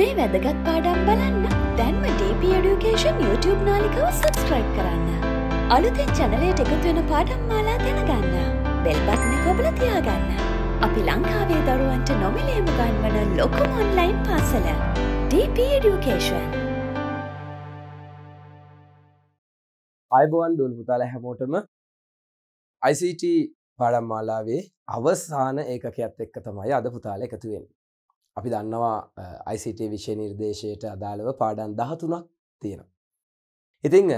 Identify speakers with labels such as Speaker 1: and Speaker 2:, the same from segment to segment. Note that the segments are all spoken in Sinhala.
Speaker 1: මේ වැදගත් පාඩම් බලන්න දැන්ම DP Education YouTube නාලිකව සබස්ක්‍රයිබ් කරන්න අලුතෙන් චැනලයට එකතුවෙන පාඩම් මාලා දැනගන්න බෙල්බත්න කොබල තියාගන්න අපි ලංකාවේ දරුවන්ට නොමිලේම ගන්වන ලොකුම ඔන්ලයින් පාසල DP Education අයිබුවන් දුල් පුතාල හැමෝටම ICT පාඩම් මාලාවේ අවසාන ඒකකයක්ත් එක්ක තමයි අද පුතාල එකතුවෙන් අපි දන්නවා ICT විෂය නිර්දේශයට අදාළව පාඩන් දහතුනක් තියෙන. ඉතිං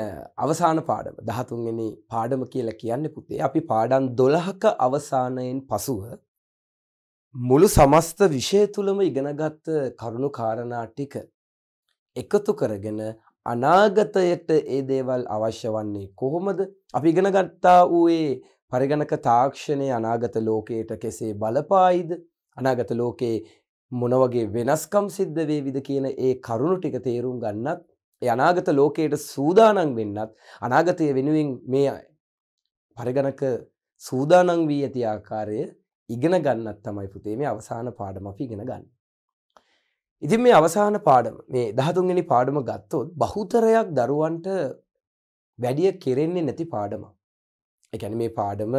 Speaker 1: අවසාන පාඩම දහතුන්ගනි පාඩම කියලා කියන්න පුතේ අපි පාඩන් දොළහක අවසානයෙන් පසුව මුළු සමස්ත විෂය තුළම ඉගෙනගත්ත කරුණු කාරණා ටික එකතු කරගෙන අනාගතයට ඒ දේවල් අවශ්‍ය වන්නේ කොහොමද අපි ඉගෙනගත්තා වූයේ පරිගණක තාක්ෂණය අනාගත ලෝකයට කෙසේ බලපායිද අනාගත ලෝකයේ මොනවගේ වෙනස්කම් සිද්ධ වේවිද කියන ඒ කරුණු ටික තේරුම් ගන්නත් අනාගත ලෝකයට සූදානන් වෙන්නත් අනාගතය වෙනුවෙන් මේ පරිගණක සූදානන් වී ඇති ආකාරය ඉගෙන ගන්නත් තමයි පුතේ මේ අවසාන පාඩම අපි ඉගෙන ගන්න. ඉතින් මේ අවසාන පාඩම මේ දහතුන්ගනි පාඩම ගත්තොත් බහුතරයක් දරුවන්ට වැඩිය කෙරෙන්නේ නැති පාඩම. එකැන මේ පාඩම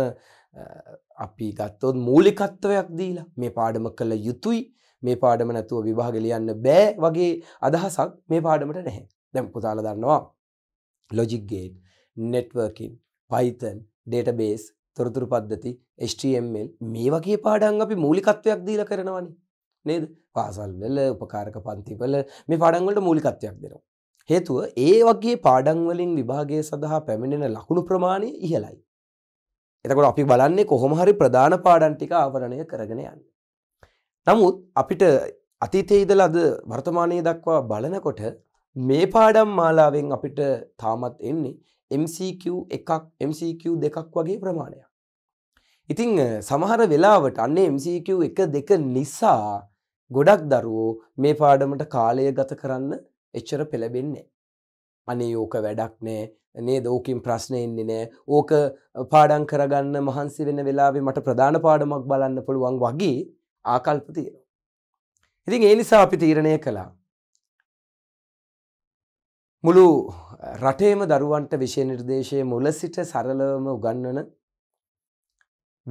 Speaker 1: අපි ගත්තොත් මූලිකත්වයක් දීලා මේ පාඩම කළ යුතුයි මේ පාඩම නැතුව විභාග ලියන්න බෑ වගේ අදහසක් මේ පාඩමට නැහැ. දැන් පුතාලා දන්නවා logic gate, networking, python, database, තොරතුරු පද්ධති, HTML මේ වගේ පාඩම් අපි මූලිකත්වයක් දීලා කරනවනේ. නේද? පාසල් වල උපකාරක පන්ති වල මේ පාඩම් වලට මූලිකත්වයක් දෙනවා. හේතුව ඒ වගේ පාඩම් වලින් විභාගය සඳහා පැමිණෙන ලකුණු ප්‍රමාණය ඉහළයි. එතකොට අපි බලන්නේ කොහොම හරි ප්‍රධාන පාඩම් ටික ආවරණය කරගෙන යන්න. නමුත් අපිට අතීතය ඉදල අද වර්තමානය දක්වා බලනකොට මේ පාඩම් මාලාවෙන් අපිට තාමත් එන්නේ MCQ එකක් MCQ දෙකක් වගේ ප්‍රමාණයක්. ඉතිං සමහර වෙලාවට අන්නේ MCQ එක දෙක නිසා ගොඩක් දරුවෝ මේ පාඩමට කාලය ගත කරන්න එච්චර පෙළබෙන්නේ. අනේ ඕක වැඩක් නෑ නේ දෝකින් ප්‍රශ්න එන්නේ නෑ ඕක පාඩන් කරගන්න මහන්සි වෙන වෙලාවේ මට ප්‍රධාන පාඩමක් බලන්න පුළුවන් වගේ ආකල්ප තියෙනවා. ඉතින් ඒ නිසා අපි තීරණය කළා. මුළු රටේම දරුවන්ට විෂය නිර්දේශයේ මුල සිට සරලවම උගන්වන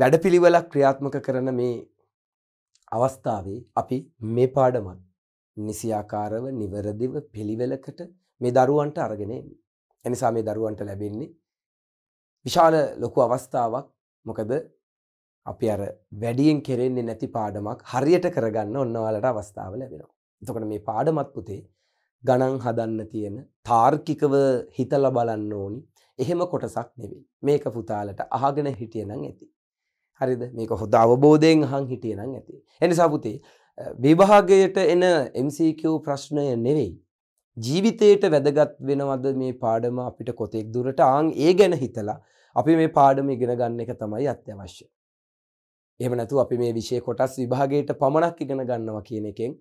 Speaker 1: වැඩපිළිවෙලක් ක්‍රියාත්මක කරන මේ අවස්ථාවේ අපි මේ පාඩමත් නිසියාකාරව නිවැරදිව පිළිවෙලකට මේ දරුවන්ට අරගෙන එන්නේ. එනිසා මේ දරුවන්ට ලැබෙන්නේ විශාල ලොකු අවස්ථාවක් මොකද අපි අර වැඩියෙන් කෙරෙන්නේ නැති පාඩමක් හරියට කරගන්න ඔන්නවාලට අවස්ථාව ලැබෙනවා. එතකොට මේ පාඩමත් පුතේ ගණන් හදන්න තියෙන තාර්කිකව හිතලා බලන්න ඕනි. එහෙම කොටසක් නෙවෙයි. මේක පුතාලට අහගෙන හිටියනම් ඇති. හරිද? මේක හොඳ අවබෝධයෙන් අහන් හිටියනම් ඇති. එනිසා පුතේ විභාගයට එන MCQ ප්‍රශ්නය නෙවෙයි. ජීවිතයට වැදගත් වෙනවද මේ පාඩම අපිට කොතෙක් දුරට ආන් ඒ ගැන හිතලා අපි මේ පාඩම ඉගෙන ගන්න එක තමයි අත්‍යවශ්‍ය. එහෙම නැතුව අපි මේ විෂය කොටස් විභාගයට පමණක් ඉගෙන ගන්නවා කියන එකෙන්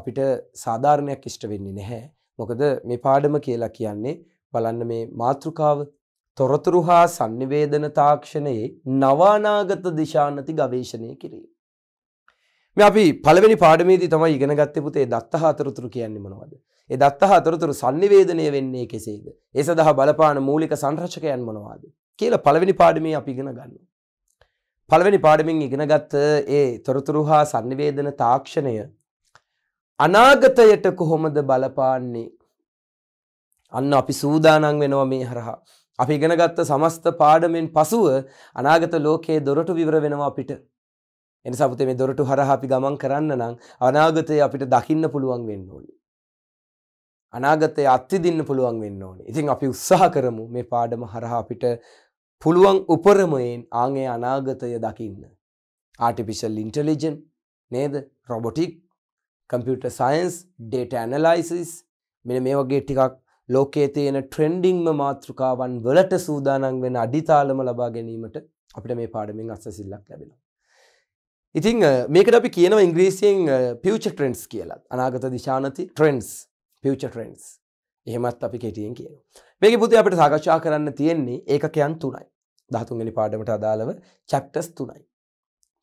Speaker 1: අපිට සාධාරණයක් ඉෂ්ට වෙන්නේ නැහැ. මොකද මේ පාඩම කියලා කියන්නේ බලන්න මේ මාතෘකාව තොරතුරු හා sannivedana තාක්ෂණයේ නවානාගත දිශානති ගවේෂණය කිරීම. මේ අපි පළවෙනි පාඩමේදී තමයි ඉගෙන ගත්තේ පුතේ දත්ත හතරතුරු කියන්නේ මොනවද? ඒ දත්ත හතරතුරු sannivedanය වෙන්නේ කෙසේද? ඒ සඳහා බලපාන මූලික සංරක්ෂකයන් මොනවද? කියලා පළවෙනි පාඩමේ අපි ඉගෙන ගන්නවා. පළවෙනි පාඩමින් ඉගෙනගත් ඒ තොරතුරු හා sannivedana තාක්ෂණය අනාගතයට කොහොමද බලපාන්නේ අන්න අපි සූදානම් වෙනවා මේ හරහා අපි ඉගෙනගත්ත සමස්ත පාඩමෙන් පසුව අනාගත ලෝකයේ දොරටු විවර වෙනවා අපිට එනිසා පුතේ මේ දොරටු හරහා අපි ගමන් කරන්න නම් අනාගතය අපිට දකින්න පුළුවන් වෙන්න ඕනේ අනාගතය අත්විදින්න පුළුවන් වෙන්න ඕනේ ඉතින් අපි උත්සාහ කරමු මේ පාඩම හරහා අපිට පුළුවන් උපරමයෙන් ආගේ අනාගතය දකින්න. ආටිපිශල් ඉන්ටලිජන් නේද robotic computer science data analysis මෙන මේ වගේ ටිකක් ලෝකයේ තියෙන ට්‍රෙන්ඩිංම මාතෘකාවන් වලට සූදානන් වෙන අඩිතාලම ලබා ගැනීමට අපිට මේ පාඩමෙන් අස්සසිල්ලක් ලැබෙන. ඉතිං මේකට අපි කියනව ඉංග්‍රීසියෙන් පියච ට්‍රෙන්න්ස් කියලා අනාගත දිශානති ට්‍රෙන්න්ස් පියච ට්‍රෙන්න්ස් එහෙමත් අපි කෙටියෙන් කියන. මේක පුති අපට සාකච්ඡා කරන්න තියෙන්නේ ඒකකයන් තුනයි. දහතුන්ගනි පාඩමට අදාළව චැප්ටස් තුනයි.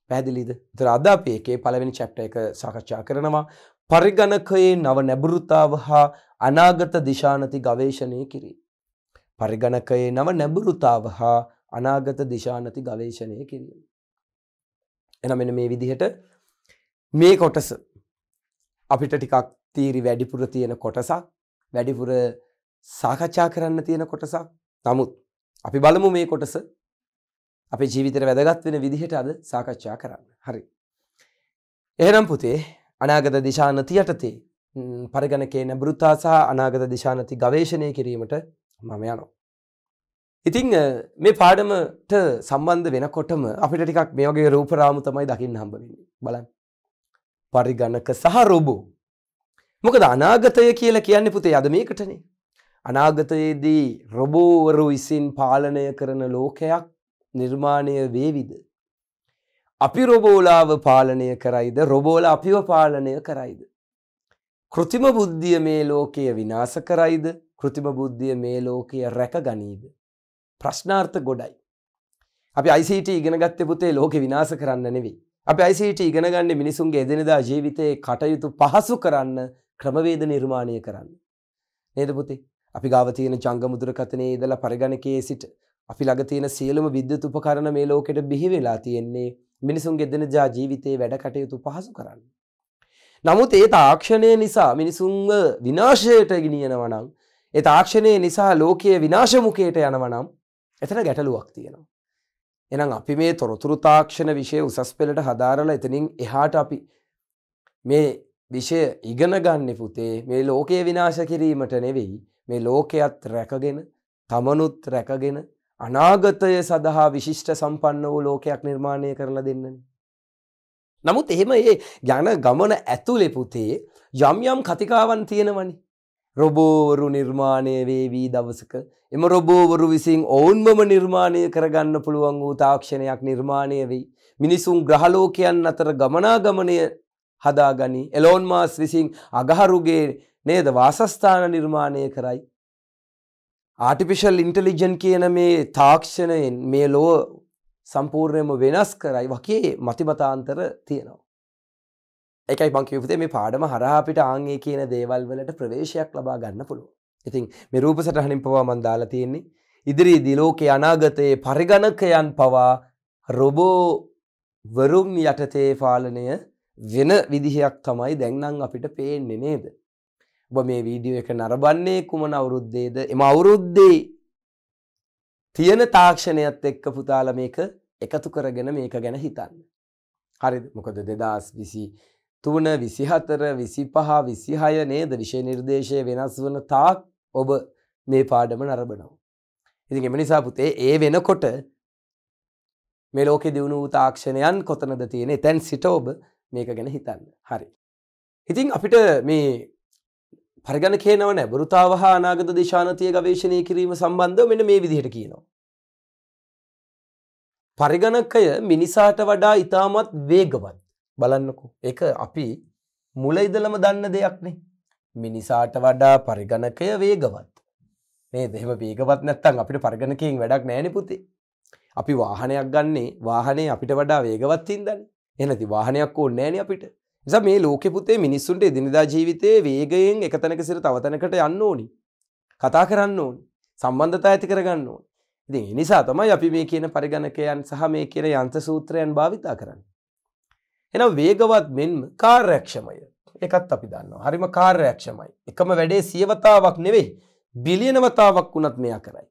Speaker 1: පැදිලිද ද්‍රාධ අප එකේ පළවෙනි චැප්ට එක සාකච්ඡා කරනවා පරිගණකයේ නව නැබුරුතාව හා අනාගත දිශානති ගවේශණය කිරී. පරිගණකයේ නව නැබුරුතාව හා අනාගත දිශානති ගවේශණය කිරීම. එනම් මෙන මේ විදිහට මේ කොටස අපිට ටිකක් තීරි වැඩිපුර තියෙන කොටසක් වැඩිපුර සාකච්ඡා කරන්න තියෙන කොටසක්. නමුත් අපි බලමු මේ කොටස අපේ ජීවිතයට වැදගත් වෙන විදිහට අද සාකච්ඡා කරන්න. හරි. එහෙනම් පුතේ අනාගත දිශානති යටතේ පරිගණකේ නැබෘතා සහ අනාගත දිශානති ගවේෂණය කිරීමට මම යනවා. ඉතිං මේ පාඩමට සම්බන්ධ වෙනකොටම අපිට ටිකක් මේ වගේ රූපරාමු තමයි දකින්න හම්බවෙන්නේ බලන්න. පරිගණක සහ රොබෝ මොකද අනාගතය කියලා කියන්නේ පුතේ අද මේකටනේ. අනාගතයේදී රොබෝවරු විසින් පාලනය කරන ලෝකයක් නිර්මාණය වේවිද. අපි රොබෝලාව පාලනය කරයිද රොබෝල අපිව පාලනය කරයිද. කෘතිම බුද්ධිය මේ ලෝකය විනාස කරයිද කෘතිම බුද්ධිය මේ ලෝකය රැක ගනීද. ප්‍රශ්නාර්ථ ගොඩයි. අපි ICT ඉගෙනගත්ත පුතේ ලෝක විනාස කරන්න නෙවෙයි. අපි ICT ඉගෙනගන්න මිනිසුන්ගේ එදිනදා ජීවිතයේ කටයුතු පහසු කරන්න ක්‍රමවේද නිර්මාණය කරන්න. නේද පුතේ? අපි ගාව තියෙන ජංගම දුරකථනයේ ඉඳලා පරිගණකයේ සිට අපි ළඟ තියෙන සියලුම විද්‍යුත් උපකරණ මේ ලෝකෙට බිහි වෙලා තියෙන්නේ මිනිසුන්ගේ දිනජා ජීවිතයේ වැඩ කටයුතු පහසු කරන්න. නමුත් ඒ තාක්ෂණය නිසා මිනිසුන්ව විනාශයට ගෙනියනවා නම් ඒ තාක්ෂණය නිසා ලෝකයේ විනාශමුඛයට යනවා නම් එතන ගැටලුවක් තියෙනවා. එහෙනම් අපි මේ තොරතුරු තාක්ෂණ વિશે උසස් පෙළට හදාරලා එතනින් එහාට අපි මේ විෂය ඉගෙන ගන්න පුතේ මේ ලෝකය විනාශ කිරීමට නෙවෙයි මේ ලෝකයත් රැකගෙන තමනුත් රැකගෙන අනාගතය සඳහා විශිෂ්ට සම්පන්න වූ ලෝකයක් නිර්මාණය කරලා දෙන්නන. නමුත් එහෙම ඒ යන ගමන ඇතුලෙ පුතේ යම් යම් කතිකාවන් තියෙනවනි. රොබෝවරු නිර්මාණය වේවී දවසක එම රොබෝවරු විසින් ඔවුන්මම නිර්මාණය කරගන්න පුළුවන් වූ තාක්ෂණයක් නිර්මාණය වෙයි. මිනිසුන් ග්‍රහලෝකයන් අතර ගමනාගමනය හදාගනී එලෝන් මාස් විසින් අගහරුගේ නේද වාසස්ථාන නිර්මාණය කරයි. ආටිපිශල් ඉන්ටලිජන් කියන මේ තාක්ෂණයෙන් මේ ලොව සම්පූර්ණයම වෙනස් කරයි වගේ මතිමතාන්තර තියෙනවා. එකයි පංකිවපතේ මේ පාඩම හරහාපිට ආංගේ කියන දේවල් වලට ප්‍රවේශයක් ලබා ගන්න පුළුව. ඉතින් මේ රූප සටහනින් පවා මන්දාලා තියෙන්නේ. ඉදිරි දිලෝකේ අනාගතයේ පරිගණකයන් පවා රොබෝ වරුම් යටතේ පාලනය වෙන විදිහයක් තමයි දැන්නම් අපිට පේන්නේ නේද. ඔබ මේ වීඩියෝ එක නරඹන්නේ කුමන අවුරුද්දේද? එම අවුරුද්දේ තියෙන තාක්ෂණයත් එක්ක පුතාලා මේක එකතු කරගෙන මේක ගැන හිතන්න. හරිද? මොකද 2023 24 25 26 නේද? විෂය නිර්දේශය වෙනස් වන තාක් ඔබ මේ පාඩම නරඹනවා. ඉතින් එම නිසා පුතේ ඒ වෙනකොට මේ ලෝකේ දිනු තාක්ෂණයන් කොතනද තියෙන්නේ? එතෙන් සිට ඔබ මේක ගැන හිතන්න හරි. ඉතින් අපිට මේ පරිගණ කියනවන බරුතාව හා නාගත දේශානතිය ගවේශණය කිරීම සම්බන්ධ මෙන මේ විදිහට කියනවා. පරිගණකය මිනිසාට වඩා ඉතාමත් වේගවත් බලන්නකු. එක අපි මුල ඉදලම දන්න දෙයක්නේ. මිනිසාට වඩා පරිගණකය වේගවත්. මේ දෙම වේගවත් නැත්තන් අපිට පරිගණකින් වැඩක් නෑන පුතේ. අපි වාහනයක් ගන්නේ වාහනේ අපිට වඩා වේගවත්තින් දන්නේ එනති වාහනයක් ඕන්න ෑන අපිට නිසා මේ ලෝකෙ පුතේ මිනිස්සුන්ට එදිනිදා ජීවිතයේ වේගයෙන් එක තැනක සිර තවතනකට යන්න ඕනි කතා කරන්න ඕන් සම්බන්ධතා ඇති කරගන්න ඕන් ඉති නිසා තමයි අපි මේ කියන පරිගණකයන් සහ මේ කියන යන්ත සූත්‍රයන් භාවිතා කරන්න එන වේගවත් මෙන්ම කාර්යක්ෂමය එකත් අපි දන්න හරිම කාර්යක්ෂමයි එකම වැඩේ සියවතාවක් නෙවෙයි බිලියනවතාවක් වුණත් මෙයා කරයි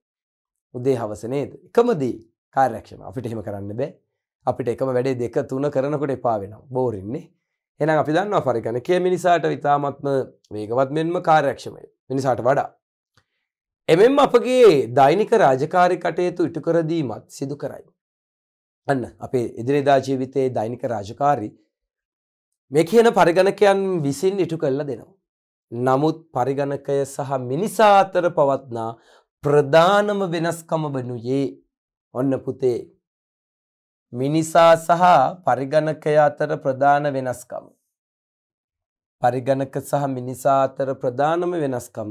Speaker 1: උදේ හවස නේද එකමදී කාර්යක්ෂම අපිට එහෙම කරන්න බෑ අපිට එකම වැඩේ දෙක තුන කරනකොට එපා වෙන බෝරන්නේ එන අපි දන්න පරිගන කිය මිනිසාට විතාමත්ම වේගවත් මෙන්ම කාර්යක්ෂමය මිනිසාට වඩා. එමෙම් අපගේ දෛනික රාජකාරි කටයුතු ඉටු කරදීමත් සිදු කරයි. අන්න අපේ ඉදිරිදා ජීවිතයේ දෛනික රාජකාරි මේ කියන පරිගණකයන් විසින් ඉටු කල්ල දෙනවා. නමුත් පරිගණකය සහ මිනිසාතර පවත්නා ප්‍රධානම වෙනස්කම වනුයේ ඔන්න පුතේ මිනිසා සහ පරිගණකය අතර ප්‍රධාන වෙනස්කම. පරිගණක සහ මිනිසා අතර ප්‍රධානම වෙනස්කම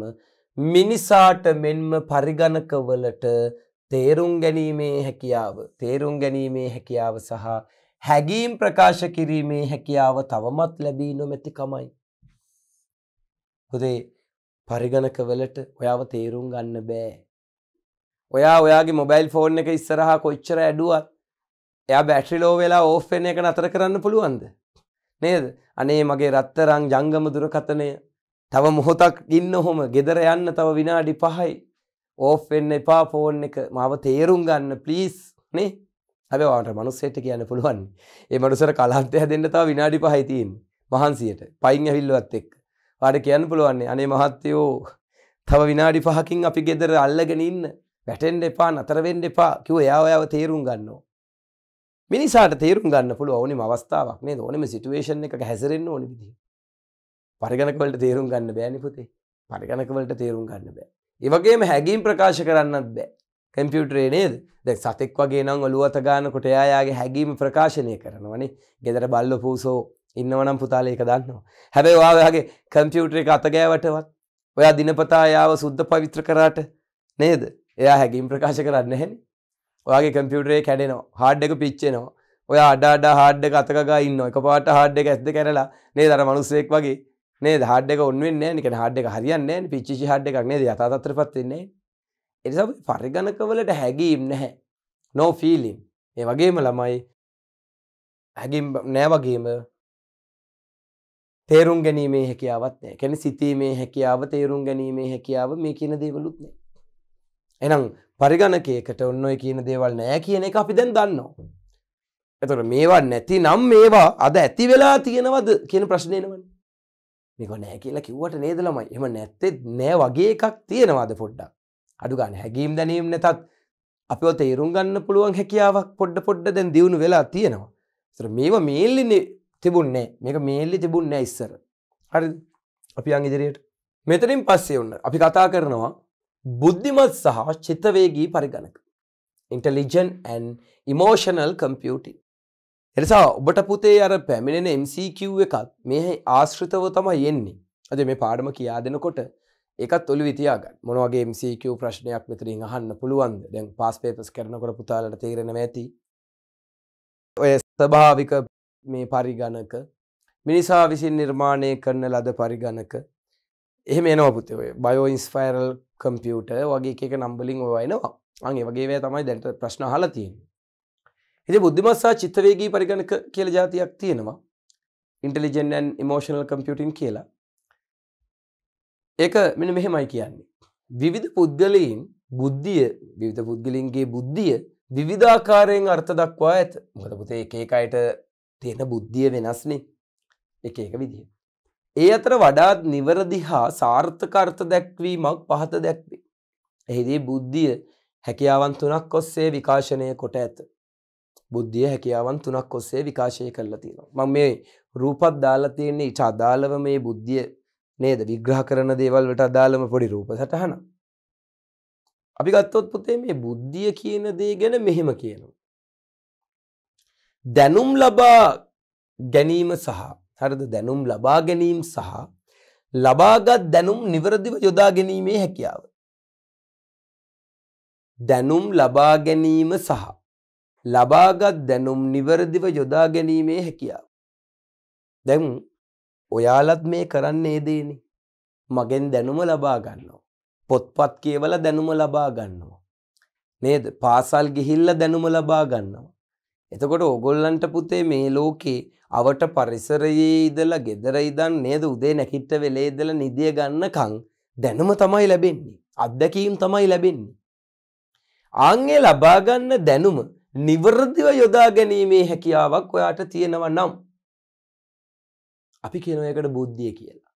Speaker 1: මිනිසාට මෙන්ම පරිගණකවලට තේරුම් ගැනීමේ හැකියාව තේරුම් ගැනීමේ හැකියාව සහ හැගීම් ප්‍රකාශ කිරීමේ හැකියාව තවමත් ලැබී නොමැතිකමයි. හොදේ පරිගණකවලට ඔයාව තේරුම් ගන්න බෑ. ඔයා ඔයාගේ මොබයිල් ෆෝන් එක ඉස්සරහා කොච්චර ඇඩුවත් එය බැට්‍රිලෝ වෙලා ඕෆෙන එක නතර කරන්න පුළුවන්ද නේද අනේ මගේ රත්තරං ජංගම දුරකතනය තව මොහොතක් ඉන්න හොම ගෙදර යන්න තව විනාඩි පහයි ඕෆ් වෙන්න එපා ෆෝන් එක මාව තේරුම් ගන්න ප්ලීස් නේ හැබැයි ඔයාලට මනුස්සයෙක්ට කියන්න පුළුවන් ඒ මනුස්සර කලන්තය හැදෙන්න තව විනාඩි පහයි තියෙන්නේ මහන්සියට පයින් ඇවිල්ලවත් එක්ක ඔයාලට කියන්න පුළුවන් අනේ මහත්තයෝ තව විනාඩි පහකින් අපි ගෙදර අල්ලගෙන ඉන්න වැටෙන්න එපා නතර වෙන්න එපා කිව්ව එයා ඔයාව තේරුම් ගන්නවා මිනිසාට තේරුම් ගන්න පුළුව ඕනිම අවස්ථාවක් මේ ඕනෙම සිටුවේෂන් එක හැසරෙන්න්න ඕනි විදි. පරිගණකවලට තේරුම් ගන්න බෑනිපුතේ පරිගණකවලට තේරුම් ගන්න බෑ. ඒවගේම හැගීම් ප්‍රකාශ කරන්නත් බෑ. කැම්පියුටරේ නේද දැ සතෙක් වගේ නම් ඔලුවත ගානකොට එයායාගේ හැගීම ප්‍රකාශනය කරනවනේ ගෙදර බල්ල පූසෝ ඉන්නවනම් පුතාලේක දන්නවා. හැබැයි වාගේ කම්පියුටර එක අතගෑවටවත් ඔයා දිනපතා යාව සුද්ධ පවිත්‍ර කරාට නේද එයා හැගින් ප්‍රකාශ කරන්න හැනි ඔයාගේ කම්පියුටරේ කැඩෙනවා හාඩ් එක පිච්චෙනවා ඔය අඩාඩ හාඩ් එක අතකගා ඉන්න එක පාට හාඩ් එක ඇස්ද කරලා නේ දර මනුස්සෙක් වගේ නේ හඩ් එක ඔන්වෙන්න නික හඩ් එක හරියන්න පිච්චි හඩ් එකක් නේද යතාතත්‍ර පත්වෙන්නේ එනිසා පරිගණකවලට හැගීම් නැහැ නෝ ෆීලිම් ඒ වගේම ළමයි හැගිම් නෑවගේම තේරුම් ගැනීමේ හැකියාවත් නෑ කැන සිතීමේ හැකියාව තේරුම් ගැනීමේ හැකියාව මේ කියන දේවලුත් නෑ එනම් පරිගණකයකට ඔන්න ඔය කියන දේවල් නෑ කියන එක අපි දැන් දන්නවා. එතට මේවා නැති නම් මේවා අද ඇති වෙලා තියෙනවද කියන ප්‍රශ්නයනවන මේක නෑ කියලා කිව්වට නේදලමයි එම නැත්තෙත් නෑ වගේ එකක් තියෙනවාද පොඩ්ඩක්. අඩු ගන්න හැගීම් දැනීම් නැතත් අප තේරුම් ගන්න පුළුවන් හැකියාවක් පොඩ්ඩ පොඩ්ඩ දැන් දියුණු වෙලා තියෙනවා තර මේවා මේල්ලි තිබුන්නේ මේක මේල්ලි තිබුන්නේ ඉස්සර හරි අපි අං ඉදිරියට මෙතනින් පස්සේ ඔන්න අපි කතා කරනවා බුද්ධිමත් සහ චිත්තවේගී පරිගණක. Intelligence and emotional computer. එනිසා ඔබට පුතේ අර පැමිණෙන MCQ එකත් මේ ආශ්‍රිතව තමයි එන්නේ. අද මේ පාඩම කියා දෙනකොට එකත් ඔලි විතියාගන්න මොනවගේ MCQ ප්‍රශ්නයක් මෙතරින් අහන්න පුළුවන්ද දැන් පාස් පේපස් කරනකොට පුතාලට තේරෙනව ඇති. ඔය ස්භාවික මේ පරිගණක මිනිසා විසින් නිර්මාණය කරන ලද පරිගණක එහෙම එනවා පුතේ ඔය බයෝ ඉන්ස්ෆයිරල් කම්පියුටර් වගේ එක නම්බලින් ඔයනවා අන්ගේ වගේ තමයි දැන්ට ප්‍රශ්න හලා තියෙන ඉති බුද්ධිමස්සා චිත්තවේගී පරිගණක කියල ජාතියක් තියෙනවා ඉන්ටලිජෙන්න් ඉමෝෂනල් කම්පියුටින් කියලා ඒක මෙන මෙහෙමයි කියන්නේ විවිධ පුද්ගලයින් බුද්ධිය විවිධ පුද්ගලින්ගේ බුද්ධිය විවිධාකාරයෙන් අර්ථ දක්වා ඇත මොකද පුතේ එක එකයට තියෙන බුද්ධිය වෙනස්නේ එක එක විදිහ ඒ අතර වඩාත් නිවරදි හා සාර්ථක අර්ථ දැක්වීමක් පහත දැක්වේ. එහිදී බුද්ධිය හැකියාවන් තුනක් ඔස්සේ විකාශනය කොට ඇත. බුද්ධිය හැකියාවන් තුනක් ඔස්සේ විකාශය කරලා තියෙනවා. මම මේ රූපත් දාලා තියෙන්නේ ඊට අදාළව මේ බුද්ධිය නේද විග්‍රහ කරන දේවල් වලට අදාළම පොඩි රූප සටහනක්. අපි ගත්තොත් පුතේ මේ බුද්ධිය කියන දේ ගැන මෙහෙම කියනවා. දැනුම් ලබා ගැනීම සහ හරිද දැනුම් ලබා ගැනීම සහ ලබාගත් දැනුම් නිවරදිව යොදා ගැනීමේ හැකියාව. දැනුම් ලබා ගැනීම සහ ලබාගත් දැනුම් නිවරදිව යොදා ගැනීමේ හැකියාව. දැන් ඔයාලත් මේ කරන්නේ දේනේ. මගෙන් දැනුම ලබා ගන්නවා. පොත්පත් කියවලා දැනුම ලබා ගන්නවා. නේද? පාසල් ගිහිල්ලා දැනුම ලබා ගන්නවා. එතකොට ඕගොල්ලන්ට පුතේ මේ ලෝකේ අවට පරිසරයේ ඉදලා ගෙදර ඉදන් නේද උදේ නැකිට්ට වෙලේ ඉදලා නිදිය ගන්නකන් දැනුම තමයි ලැබෙන්නේ. අත්දැකීම් තමයි ලැබෙන්නේ. ආන්ගේ ලබා ගන්න දැනුම නිවර්දිව යොදා ගැනීමේ හැකියාවක් ඔයාට තියෙනවා නම් අපි කියනවා ඒකට බුද්ධිය කියලා.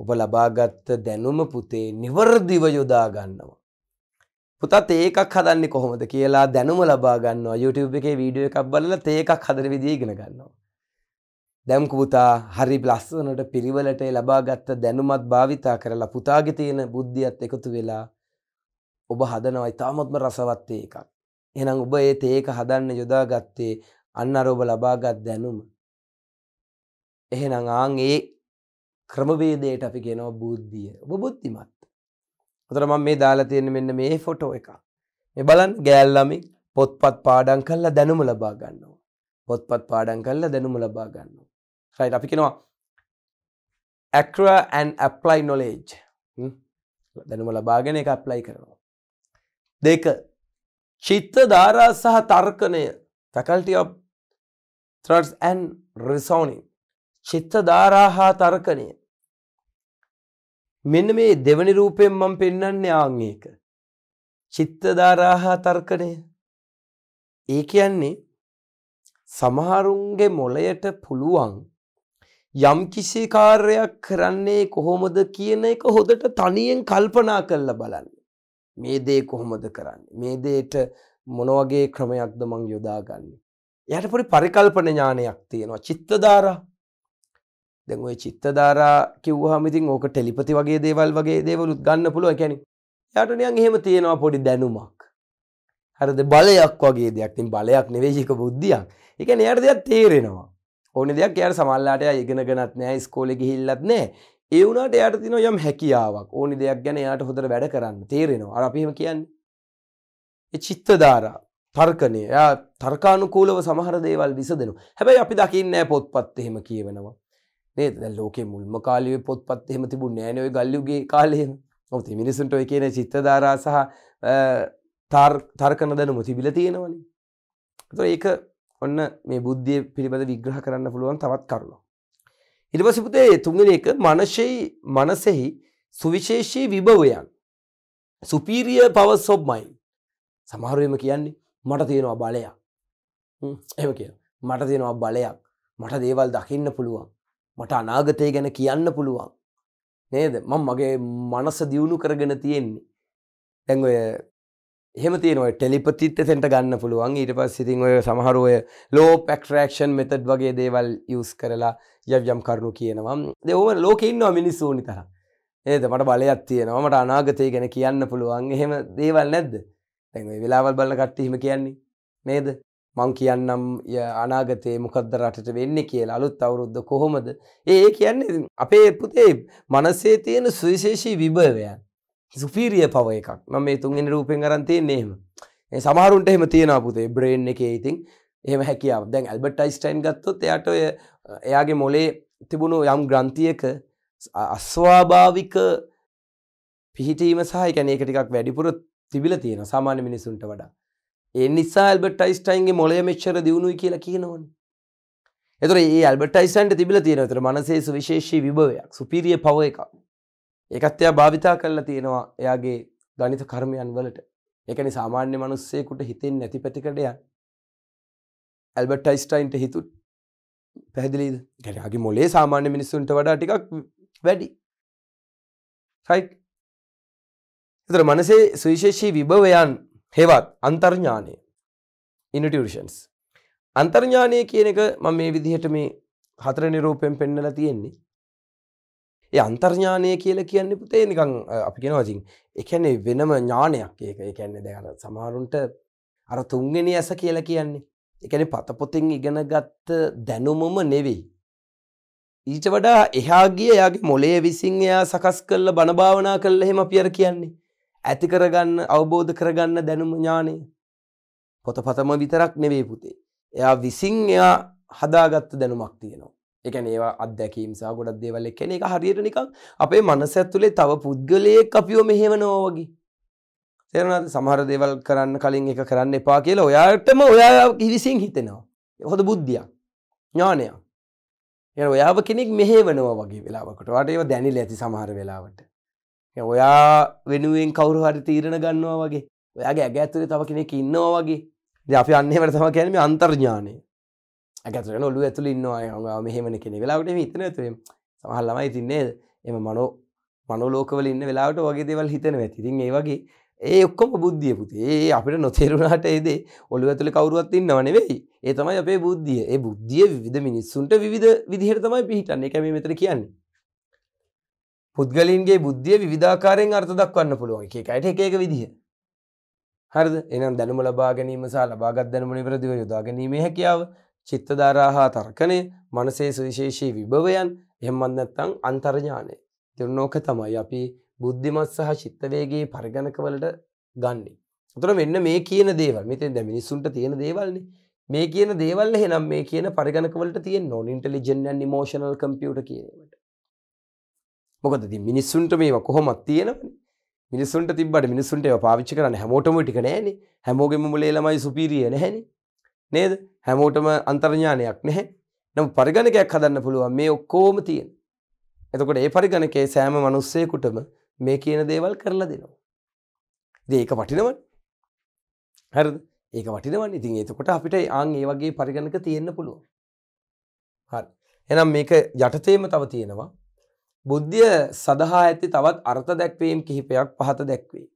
Speaker 1: ඔබ ලබාගත් දැනුම පුතේ නිවර්දිව යොදා ගන්නවා. පුතත් ඒකක් හදන්න කොහොමද කියලා දැනුම ලබා ගන්නවා YouTube එකේ වීඩියෝ එකක් බලලා තේකක් හදන විදිය ඉගෙන ගන්නවා. දැන් පුතා හරි ලස්සනට පිළිවෙලට ලබාගත් දැනුමත් භාවිතා කරලා පුතාගේ තියෙන බුද්ධියත් එකතු වෙලා ඔබ හදනවා ඉතාමත්ම රසවත් තේකක්. එහෙනම් ඔබ ඒ තේක හදන්න යොදාගත්තේ අන්න අර ඔබ ලබාගත් දැනුම. එහෙනම් ආන් ඒ ක්‍රමවේදයට අපි කියනවා බුද්ධිය. ඔබ බුද්ධිමත්. එතකොට මම මේ දාලා තියෙන්නේ මෙන්න මේ ෆොටෝ එකක්. මේ බලන්න ගෑල් ළමයි පොත්පත් පාඩම් කරලා දැනුම ලබා ගන්නවා. පොත්පත් පාඩම් කරලා දැනුම ලබා ගන්නවා. රයිට් අපි කියනවා acquire and apply knowledge. දැනුම ලබාගෙන ඒක apply කරනවා. දෙක චිත්ත ධාරා සහ තර්කණය faculty of thoughts and reasoning චිත්ත ධාරා හා තර්කණය මෙන්න මේ දෙවනි රූපයෙන් මම පෙන්වන්නේ ආන් ඒක. චිත්ත ධාරාහා තර්කණය. ඒ කියන්නේ සමහරුන්ගේ මොළයට පුළුවන් යම් කිසි කාර්යයක් කරන්නේ කොහොමද කියන එක හොදට තනියෙන් කල්පනා කරලා බලන්න. මේ දේ කොහොමද කරන්නේ? මේ දේට මොන වගේ ක්‍රමයක්ද මං යොදාගන්නේ? එයාට පොඩි පරිකල්පන ඥානයක් තියෙනවා. චිත්ත ධාරා දැන් ඔය චිත්ත ධාරා කිව්වහම ඉතින් ඕක ටෙලිපති වගේ දේවල් වගේ දේවලුත් ගන්න පුළුවන් يعني යාට නිකන් එහෙම තියෙනවා පොඩි දැනුමක් හරිද බලයක් වගේ දෙයක් ඉතින් බලයක් නෙවෙයි ඒක බුද්ධියක් ඒ කියන්නේ යාට දෙයක් තේරෙනවා ඕනේ දෙයක් යාට සමහරලාට යා ඉගෙනගෙනත් නැහැ ඉස්කෝලේ ගිහිල්ලත් නැහැ ඒ වුණාට යාට තියෙනවා යම් හැකියාවක් ඕනේ දෙයක් ගැන යාට හොඳට වැඩ කරන්න තේරෙනවා අර අපි එහෙම කියන්නේ ඒ චිත්ත ධාරා තර්කණය යා තර්කානුකූලව සමහර දේවල් විසදෙනවා හැබැයි අපි දකින්නේ නැහැ පොත්පත් එහෙම කියවෙනවා නේද ලෝකේ මුල්ම කාලය පොත්පත් එහෙම තිබු නෑනඔය ගල්ලුගේ කාලයෙන් ඔති මිනිසුන්ට ඔය කියන චිත්තධාරා සහ තර්කන දැනුම තිබිල තියෙනවන තො ඒක ඔන්න මේ බුද්ධිය පිළිබඳ විග්‍රහ කරන්න පුළුවන් තවත් කරුණු. ඉරිපසිපුතේ තුන්ගෙන එක මනශයි මනසෙහි සුවිශේෂී විභවයන් සුපීරිය පව සොබ්මයින් සමහරුවම කියන්නේ මට තියෙනවා බලයක් එම කිය මට තියෙනවා බලයක් මට දේවල් දකින්න පුළුවන් මට අනාගතය ගැන කියන්න පුළුවන් නේද මං මගේ මනස දියුණු කරගෙන තියෙන්නේ දැන් ඔය එහෙම තියෙන ඔය ටෙලිපතිත් එතෙන්ට ගන්න පුළුවන් ඊට පස්සේ ඉතින් ඔය සමහර ඔය ලෝ පැක්ට්‍රැක්ෂන් මෙතඩ් වගේ දේවල් යූස් කරලා යම් යම් කරුණු කියනවා දෙවම ලෝකෙ ඉන්නවා මිනිස්සු ඕනි තරම් නේද මට බලයක් තියෙනවා මට අනාගතය ගැන කියන්න පුළුවන් එහෙම දේවල් නැද්ද දැන් ඔය වෙලාවල් බලන කට්ටිය එහෙම කියන්නේ නේද මං කියන්නම් අනාගතයේ මොකක්ද රටට වෙන්න කියලා අලුත් අවුරුද්ධ කොහොමද ඒ කියන්නේ අපේ පුතේ මනසේ තියෙන සුවිශේෂී විභවයන් සුපීරිය පව එකක් මම මේ තුන්ගෙන රූපෙන් අරන්තය නේම සමහරුන්ට එහෙම තියෙන පුතේ බ්‍රේන් එක ඉතින් එහෙම හැකියාව දැන් ඇල්බට යිස්ටයින් ගත්තොත් එයාට ඔය එයාගේ මොලේ තිබුණු යම් ග්‍රන්තියක අස්වාභාවික පිහිටීම සහ එකැනඒක ටිකක් වැඩිපුර තිබිල තියෙන සාමාන්‍ය මිනිසුන්ට වඩා ඒ නිසා ඇල්බට් අයිස්ටයින්ගේ මොලය මෙච්චර දියුණුයි කියලා කියනවන. එතුර ඒ ඇල්බටයිසන්ට තිබිල තියෙනවතර මනසේ සුවිශේෂී විභවයක් සුපිරිය පව එකක්. එකත්යා භාවිතා කරලා තියෙනවා එයාගේ ගනිත කර්මයන් වලට එකනි සාමාන්‍ය මනුස්සයකුට හිතෙන් නැති පැතිකටය ඇල්බට් අයිස්ටයින්ට හිතු පැහදිලීද ගැරගේ මොලේ සාමාන්‍ය මිනිස්සුන්ට වඩා ටිකක් වැඩි රයි් එතර මනසේ සුවිශේෂී විභවයන් හෙවත් අන්තර්ඥානය ඉනිටියෂන්ස් අන්තර්ඥානය කියන එක මම මේ විදිහට මේ හතර නිරූපයෙන් පෙන්නල තියෙන්නේ ඒ අන්තර්ඥානය කියලා කියන්න පුතේ නිකං අපි කියෙන වසින් එකැනේ වෙනම ඥානයක් ඒක එකන්නේ දැන සමහරුන්ට අර තුන්ගෙන ඇස කියලා කියන්නේ එකන පතපොතින් ඉගෙන ගත්ත දැනුමම නෙවෙයි ඊට වඩා එහාගිය යාගේ මොලේ විසින් එයා සකස් කරල බණභාවනා කල්ල හෙම පියර කියන්නේ ඇති කරගන්න අවබෝධ කරගන්න දැනුම ඥානය පොතපතම විතරක් නෙවේ පුතේ. එයා විසින් එයා හදාගත්ත දැනුමක් තියෙනවා. එකන ඒවා අත්දැකීම් සහ ගොඩක් දේවල් එකන එක හරියට නිකං අපේ මනස ඇතුලේ තව පුද්ගලයෙක් අපිව මෙහෙවනවා වගේ. තේරුණාද? සමහර දේවල් කරන්න කලින් එක කරන්න එපා කියලා ඔයාටම ඔයා විසින් හිතෙනවා. හොඳ බුද්ධියක්. ඥානයක්. එන ඔයාව කෙනෙක් මෙහෙවනවා වගේ වෙලාවකට. වාට ඒව දැනිලා ඇති සමහර වෙලාවට. ඔයා වෙනුවෙන් කවරු හරි තීරණ ගන්නවා වගේ ඔයාගේ ඇග ඇතුරේ තව කෙනෙක් ඉන්නවා වගේ අපි අන්නේට තම කැනීම අන්තර්ඥානය ඇගතර ඔලු ඇතුල ඉන්නවා මෙහෙමන කෙනෙ වෙලාවට හිතන ඇතුවේ සමහල්ලමයි තින්නේ එම මනෝ මනෝලෝකවල ඉන්න වෙලාට වගේ දෙවල් හිතන ඇතිතින් ඒ වගේ ඒ ඔක්කොම බුද්ධිය පුතේ අපිට නොතේරුණට ඒදේ ඔලු ඇතුළ කවරුවත් ඉන්න වනෙවෙයි ඒ තමයි අපේ බුද්ධිය ඒ බුද්ධිය විධ මිනිස්සුන්ට විධ විදිහර තමයි පිහිටන්නේ කැම මෙතර කියන්නේ පුද්ගලින්ගේ බුද්ධිය විධාකාරයෙන් අර්ථ දක්වන්න පුළුවන් එක අයට ඒක විදිහ හරද එනම් දැනුම ලබා ගැනීම සා ලබාගත් දැනම නිවරදිව යොදා ගැනීම හැකියාව චිත්තධාරා හා තර්කනය මනසේ සුවිශේෂී විභවයන් එහමන්නත්තං අන්තර්ඥානය තිරනෝක තමයි අපි බුද්ධිමත් සහ චිත්තවේගේ පරිගණකවලට ගන්නේ. තුර මෙන්න මේ කියන දේවල් මෙතෙන් දැ මිනිස්සුන්ට තියෙන දේවල්න්නේ මේ කියන දේවල් හෙනම් මේ කියන පරිගණකවලට තියෙන් නොන් ඉන්ටලිජෙන්න් නිමෝෂනල් කම්පියට කියීම. මොකද ති මිනිස්සුන්ට මේ කොහොමත් තියෙනවන මිනිස්සුන්ට තිබට මිනිස්සුන්ට පාවිච්චි කරන හැමෝටම ටික නෑනේ හැමෝගෙම මුලේ ළමයි සුපිරිය නැහැනි නේද හැමෝටම අන්තර්ඥානයක් නැහැ නම් පරිගණකයක් හදන්න පුළුවන් මේ ඔක්කෝම තියෙන එතකොට ඒ පරිගණකේ සෑම මනුස්සයකුටම මේ කියන දේවල් කරලා දෙනවා ඒක වටිනවන් හරද ඒක වටිනවන් ඉතින් ඒතකොට අපිට ආං ඒ වගේ පරිගණක තියෙන්න පුළුවන් හරි එනම් මේක යටතේම තව තියෙනවා බුද්ධිය සඳහා ඇති තවත් අර්ථ දැක්වීම් කිහිපයක් පහත දැක්වේ.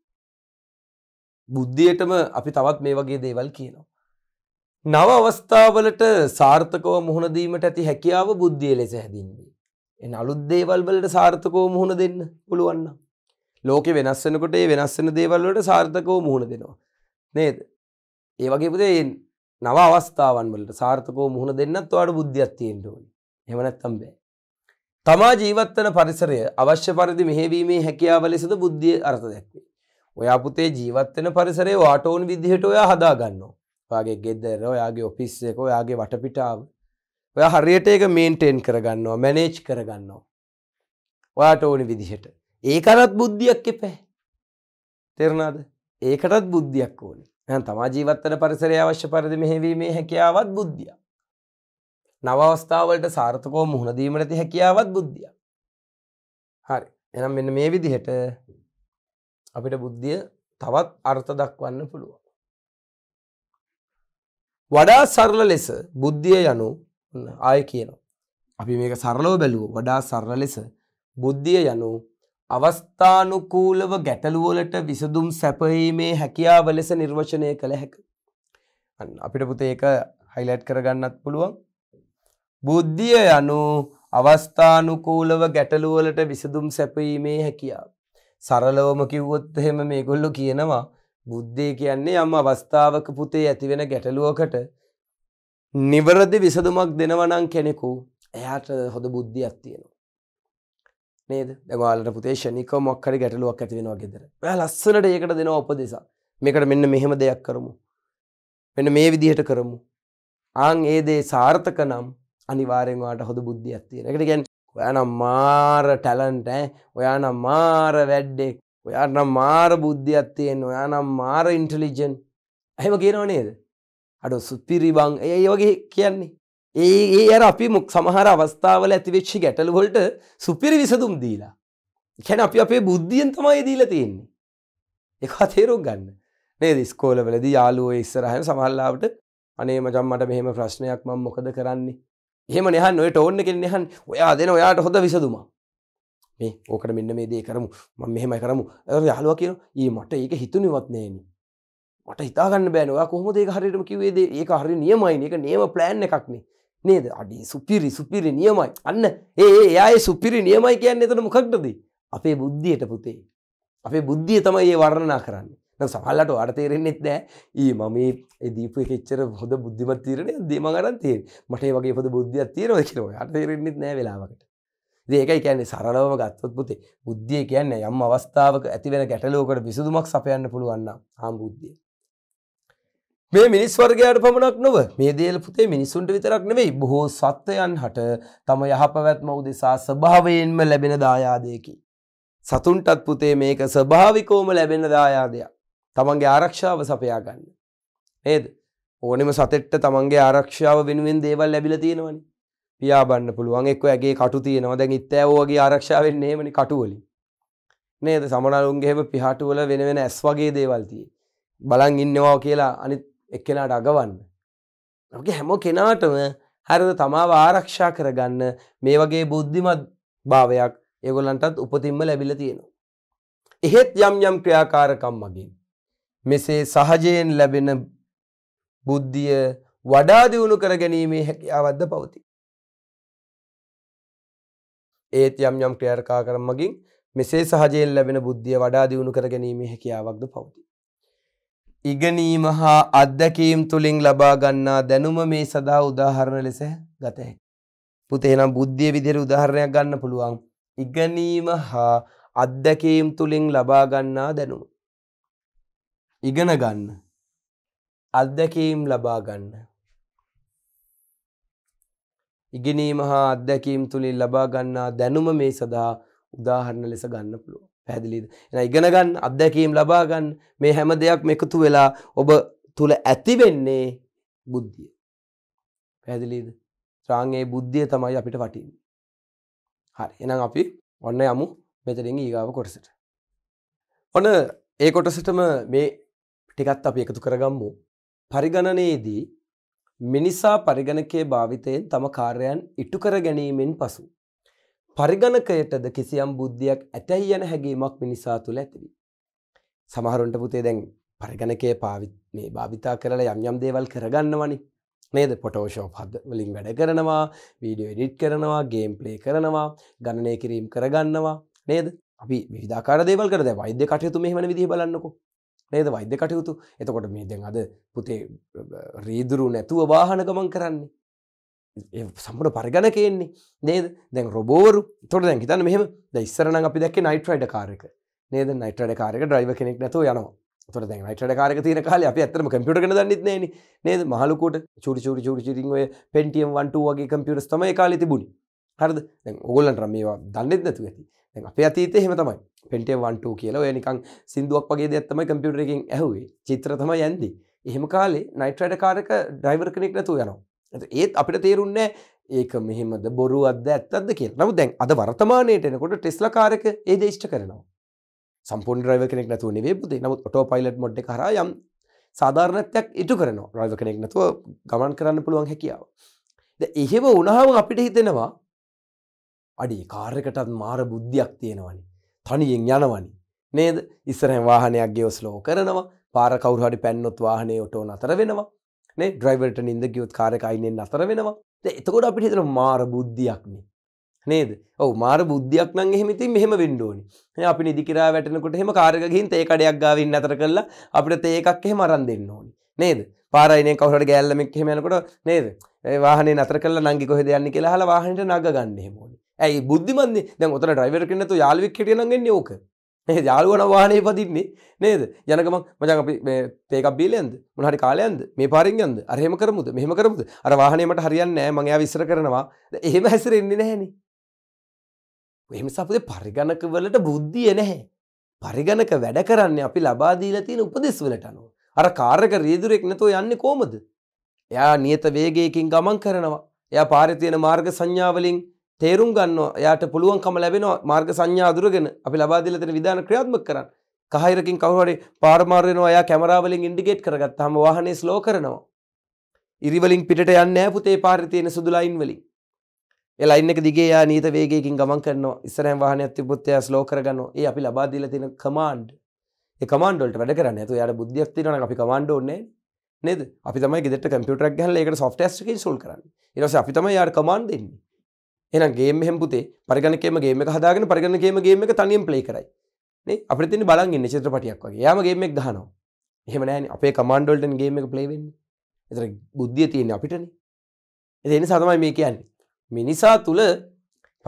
Speaker 1: බුද්ධියටම අපි තවත් මේ වගේ දේවල් කියනවා. නව අවස්ථාවලට සාර්ථකව මුහුණදීමට ඇති හැකියාව බුද්ධිය ලෙස හැදින්නේ. එ අලුත් දේවල් වලට සාර්ථකව මුහුණ දෙන්න පුළුවන්න. ලෝකෙ වෙනස් වෙනකොට ඒ වෙනස් වෙන දේවල් වලට සාර්ථකව මුහුණ දෙනවා. නේද? ඒ වගේ පුතේ නව අවස්ථාවන් වලට සාර්ථකව මුහුණ දෙන්නත් ඔයාලට බුද්ධියක් තියෙන්න ඕනේ. එහෙම නැත්නම් බෑ. තමා ජීවත්වන පරිසරය අවශ්‍ය පරිදි මෙහෙවීමේ හැකියාව ලෙසද බුද්ධිය අර්ථ දැක්වේ. ඔයා පුතේ ජීවත්වන පරිසරේ වාට ඕන විදිහට ඔයා හදා ගන්නවා. ඔයාගේ ගෙදර, ඔයාගේ ඔෆිස් එක, ඔයාගේ වටපිටාව. ඔයා හරියට ඒක මේන්ටේන් කරගන්නවා, මැනේජ් කරගන්නවා. ඔයාට ඕන විදිහට. ඒකටත් බුද්ධියක් එපෑ. තේරුණාද? ඒකටත් බුද්ධියක් ඕනේ. එහෙනම් තමා ජීවත්වන පරිසරය අවශ්‍ය පරිදි මෙහෙවීමේ හැකියාවත් බුද්ධියක්. නවවස්ථාවලට සාර්ථකෝ මුහුණදීමට ති හැකියාවත් බුද්ධිය හරි එනම් මෙන්න මේ විදිහට අපිට බුද්ධිය තවත් අර්ථ දක්වන්න පුළුවන් වඩා සරල ලෙස බුද්ධිය යනු ආය කියනවා අපි මේක සරලෝ බැලුව වඩා සරල ලෙස බුද්ධිය යනු අවස්ථානුකූලව ගැටලුවලට විසදුම් සැපහීමේ හැකියාව ලෙස නිර්වචනය කළ හැක. අන්න අපිට පුතේ ඒක හයිලයිට් කරගන්නත් පුළුවන් බුද්ධිය යනු අවස්ථානුකූලව ගැටලුවලට විසඳුම් සැපීමේ හැකියාව. සරලවම කිව්වොත් එහෙම මේගොල්ලෝ කියනවා බුද්ධය කියන්නේ යම් අවස්ථාවක පුතේ ඇතිවෙන ගැටලුවකට නිවරදි විසඳුමක් දෙනවනම් කෙනෙකු එයාට හොඳ බුද්ධියක් තියෙනවා. නේද? දැන් ඔයාලට පුතේ ශනිකව මොකක් හරි ගැටලුවක් ඇති වෙනවා ගෙදර. ඔයා ලස්සනට ඒකට දෙනවා උපදේශක්. මේකට මෙන්න මෙහෙම දෙයක් කරමු. මෙන්න මේ විදිහට කරමු. ආන් ඒ දේ සාර්ථක නම් අනිවාරෙන්වාට හොඳ බුද්ධියක් තියෙන එකට ගැන් ඔයනම් මාර ටැලන්ට ඔයානම් මාර වැඩ්ඩෙක් ඔයානම් මාර බුද්ධියක් තියෙන් ඔයානම් මාර ඉන්ටලිජන් ඇහෙම කියනව නේද අඩු සුත්පිරිබං ඒ වගේ කියන්නේ ඒ ඒ අර අපි මුක් සමහර අවස්ථාවල ඇතිවෙච්චි ගැටලුවලට සුපිරි විසඳුම් දීලා කැන අපි අපේ බුද්ධියෙන් තමයි දීලා තියෙන්නේ එක තේරෝ ගන්න නේද ස්කෝලවලද යාලුවෝ ඉස්සරහම සමල්ලාවට අනේ මචම් මට මෙහෙම ප්‍රශ්නයක් මං මොකද කරන්නේ එහෙම නහන් ඔය ටෝන්න කෙන නහන් ඔයා දෙන ඔයාට හොඳ විසදුම මේ ඕකට මෙන්න මේ දේ කරමු ම මෙහෙමයි කරමු යාලුව කියන ඒ මට ඒක හිතුනිවත්නයනි මට හිතාගන්න බෑනවා කොහොම දෙක හරිටම කිවේද ඒ හරි නියමයි එක නේම ප්ලෑන් එකක්නේ නේද අඩි සුපිරි සුපිරි නියමයි අන්න ඒ ඒඒ සුපිරි නියමයි කියන්න එතන මොකක්ටද අපේ බුද්ධියට පුතේ අපේ බුද්ධිය තමයි ඒ වර්ණනා කරන්නේ සහල්ලට අට තේරෙන්නෙත් නෑ ඒ මම දීප කෙච්චර හොද බුද්ධිමත් තීරණය දේම ගරන්තේ මට වගේ හොද බුද්ධියක් තීරව කියරව අට තේරෙන්නෙත් නෑ වෙලාවකට ඒක කියන්නේ සරලව ගත්තොත් පුතේ බුද්ධිය කියන්නේ යම් අවස්ථාවක ඇතිවෙන ගැටලෝකට විසුදුමක් සපයන්න පුළුවන්න හාම් බුද්ධිය මේ මිනිස් වර්ගයාට පමණක් නොව මේ දේල පුතේ මිනිසුන්ට විතරක් නෙවෙයි බොහෝ සත්වයන් හට තම යහපවැත්ම උදෙසා ස්භාවයෙන්ම ලැබෙන දායාදයකි. සතුන්ටත් පුතේ මේක ස්භාවිකෝම ලැබෙන දායාදයක්. තමන්ගේ ආරක්ෂාව සපයා ගන්න නේද ඕනෙම සතෙට්ට තමන්ගේ ආරක්ෂාව වෙනුවෙන් දේවල් ලැබිල තියෙනවනි පියාබන්න පුළුවන් එක්ව ඇගේ කටු තියෙනවා දැන් ඉත්තෑවෝගේ ආරක්ෂාවෙන් නේමනි කටුවලි නේද සමනලුන්ගේම පිහටුවල වෙනවෙන ඇස් වගේ දේවල්තිය බලන් ඉන්නවා කියලා අනිත් එක්කෙනට අගවන්න නොගේ හැම කෙනාටම හැරද තමාව ආරක්ෂා කරගන්න මේ වගේ බුද්ධිමත් භාවයක් ඒගොලන්ටත් උපතින්ම ලැබිල තියෙනවා එහෙත් යම් යම් ක්‍රියාකාරකම් මගින් මෙසේ සහජයෙන් ලැබෙන බුද්ධිය වඩා දියුණු කර ගැනීමේ හැකියාවක්ද පවතී. ඒත් යම් යම් ක්‍රියාකාර කර්මකින් මෙසේ සහජයෙන් ලැබෙන බුද්ධිය වඩා දියුණු කර ගැනීමේ හැකියාවක්ද පවතී. ඉගෙනීම හා අත්දැකීම් තුලින් ලබා ගන්නා දැනුම මේ සදා උදාහරණ ලෙස ගත හැකියි. පුතේ නම් බුද්ධිය විදිහට උදාහරණයක් ගන්න පුළුවන්. ඉගෙනීම හා අත්දැකීම් තුලින් ලබා ගන්නා දැනුම ඉගෙන ගන්න අත්දැකීම් ලබා ගන්න ඉගෙනීම හා අත්දැකීම් තුළින් ලබා ගන්නා දැනුම මේ සඳහා උදාහරණ ලෙස ගන්න පුළුව පැදිලිද එන ඉගෙනගන්න අත්දැකීම් ලබාගන්න මේ හැම දෙයක් එකතු වෙලා ඔබ තුළ ඇතිවෙන්නේ බුද්ධිය පැදිලිද ත්‍රාංගේ බුද්ධිය තමයි අපිට වටින් හරි එනම් අපි ඔන්න යමු මෙතරින් ඊගාව කොටසට ඔන්න ඒ කොටසටම මේ ටිකත් අපි එකතු කරගම්මු. පරිගණනයේදී මිනිසා පරිගණකයේ භාවිතයෙන් තම කාර්යයන් ඉටු කර ගැනීමෙන් පසු. පරිගණකයටද කිසියම් බුද්ධියක් ඇතැයි යන හැඟීමක් මිනිසා තුළ ඇතිවි. සමහරුන්ට පුතේ දැන් පරිගණකය පාවිත් මේ භාවිතා කරලා යම් යම් දේවල් කරගන්නවනි නේද පොටෝෂෝ හද වලින් වැඩ කරනවා වීඩියෝ එඩිට් කරනවා ගේම් ප්ලේ කරනවා ගණනය කිරීම් කරගන්නවා නේද අපි විධාකාර දේවල් කරද වෛද්‍ය කටයුතු මෙහමන විදිහ බලන්නකෝ නේද වෛද්‍ය කටයුතු එතකොට මේ දැන් අද පුතේ රීදුරු නැතුව වාහන ගමන් කරන්නේ සම්බට පරිගණ කියන්නේ නේද දැන් රොබෝරු තොට දැන් හිතන්න මෙහම ඉස්සරන අපි දැක්ක නයිට්‍රයිඩ කාරක නේද නයිට්‍රඩ කාරක ්‍රයිව කෙනෙක් නැතු යනවා තොට දැන් යිට්‍රඩ කාරක තියන කාල අප ඇතම කැපිට කන දන්නෙත් නේ නේද මහලුකොට චුටි චුටි චුටි චිරිංය පෙටියම් වන්ටුවගේ කම්පියුටස් තමයි කාලෙ තිබුණි හරද ඔගොල්ලන්ට මේවා දන්නෙත් නැතු ඇති අපේ අතීතය හෙම තමයි පෙන්ටිය වන්ට කියලා ඔය නිකං සිින්දුවක් වගේ ඇත්තම කම්පියුටර එකින් ඇහුවේ චිත්‍ර තම යන්දි එහෙම කාලේ නයිට්‍රයිඩ කාරක ඩ්‍රයිවර් කෙනෙක් නැතු යනවා ඒත් අපිට තේරුන්නේ ඒක මෙහෙමද බොරු අද ඇත්තද කිය නමු දැන් අද වර්තමානයට එනකොට ටෙස්ල කාරක ඒ දේෂ්ට කරනවා සම්පන් ්‍රව කෙනෙක් නැතුව නේ පුදේ නමුත් ඔටෝ පයිලට් මොඩ් කරා යම් සාධාරණත්යක් ඉටු කරනවා රයිව කෙනෙක් නැතුව ගමන් කරන්න පුළුවන් හැකියාව. එහෙම උනහම අපිට හිතෙනවා අඩි කාර්යකටත් මාර බුද්ධියක් තියෙනවනි. තනියෙන් යනවනි. නේද ඉස්සරහ වාහනයක් ගෙවස්ලෝ කරනවා පාර කවරු හඩි පැන්නොත් වාහනය ඔටෝ අතර වෙනවා නේ ඩ්‍රයිවර්ට නින්ද ගියොත් කාරකයින්නෙන් අතර වෙනවා එතකොට අපිට හිතන මාර බුද්ධියක්නේ නේද ඔව මාර බුද්ධියක් නං එහෙමති මෙහම වෙන්ඩෝනි අපි නිදිකරා වැටනකොට හෙම කාරගහින් ඒකඩයක් ගාවින්න අතර කරලා අපිට ඒකක් එහෙ මරන් දෙන්න ඕනි නේද පාරයින කවරට ගෑල්ලමක් හෙමනකොට නේද වාහන අතර කල නංගි කොහෙද යන්න කියලා හලා වාහනට නග ගන්න හෙමෝනි ඇයි බුද්ධිමන්ද දැ ොතන ්‍රයිවර කන්නතු යාලවික් හිටියනගෙන් යෝක යාලුවන වානය පතින්නේ නේද යනකම මචන් අපි තේකක් බීලයන්ද මහට කාලයන්ද මේ පාරෙන්ගන්ද අරහෙම කරමුද මෙහම කරමුද අර වාහනීමට හරියන්න මංයා විසර කරනවා එහෙම හැසරෙන්නේ නැහැනි එහම සපද පරිගණක වලට බුද්ධිය නැහැ පරිගණක වැඩ කරන්න අපි ලබාදීල තියෙන උපදෙස් වලට අනුව අර කාරක රියදුරෙක් නැතෝ යන්න කෝමද එයා නියත වේගයකින් ගමන් කරනවා එයා පාරිතියන මාර්ග සංඥාවලින් තේරුම් ගන්නවා යාට පුළුවන්කම ලැබෙනවා මාර්ග සංඥා අඳුරගෙන අපි ලබා දීලා තියෙන විධාන ක්‍රියාත්මක කරන්න. කහයිරකින් කවුරු හරි පාර මාරු වෙනවා එයා කැමරාව වලින් ඉන්ඩිකේට් කරගත්තාම වාහනේ ස්ලෝ කරනවා. ඉරි වලින් පිටට යන්නේ නැහැ පුතේ පාරේ තියෙන සුදු ලයින් වලින්. ඒ ලයින් එක දිගේ යා නීත වේගයකින් ගමන් කරනවා. ඉස්සරහින් වාහනයක් තිබ්බොත් එයා ස්ලෝ කරගන්නවා. ඒ අපි ලබා දීලා තියෙන කමාන්ඩ්. ඒ කමාන්ඩ් වලට වැඩ කරන්නේ. ඒතෝ යාට බුද්ධියක් තියෙනවා නම් අපි කමාන්ඩ් ඕනේ නේද? අපි තමයි ගෙදරට කම්පියුටරයක් ගහලා ඒකට සොෆ්ට්වෙයාර්ස් එකකින් සෝල්ව් කරන්නේ. ඊට පස්සේ අපි තමයි යාට කමාන්ඩ් දෙන්නේ. එහෙනම් ගේම් එහෙම පුතේ පරිගණකයේම ගේම් එක හදාගෙන පරිගණකයේම ගේම් එක තනියෙන් ප්ලේ කරයි. නේ අපිට තියෙන්නේ බලන් ඉන්න චිත්‍රපටියක් වගේ. යාම ගේම් එක ගහනවා. එහෙම නැහැනේ අපේ කමාන්ඩ් වලටනේ ගේම් එක ප්ලේ වෙන්නේ. ඒතර බුද්ධිය තියෙන්නේ අපිටනේ. ඒ නිසා තමයි මේ කියන්නේ. මිනිසා තුල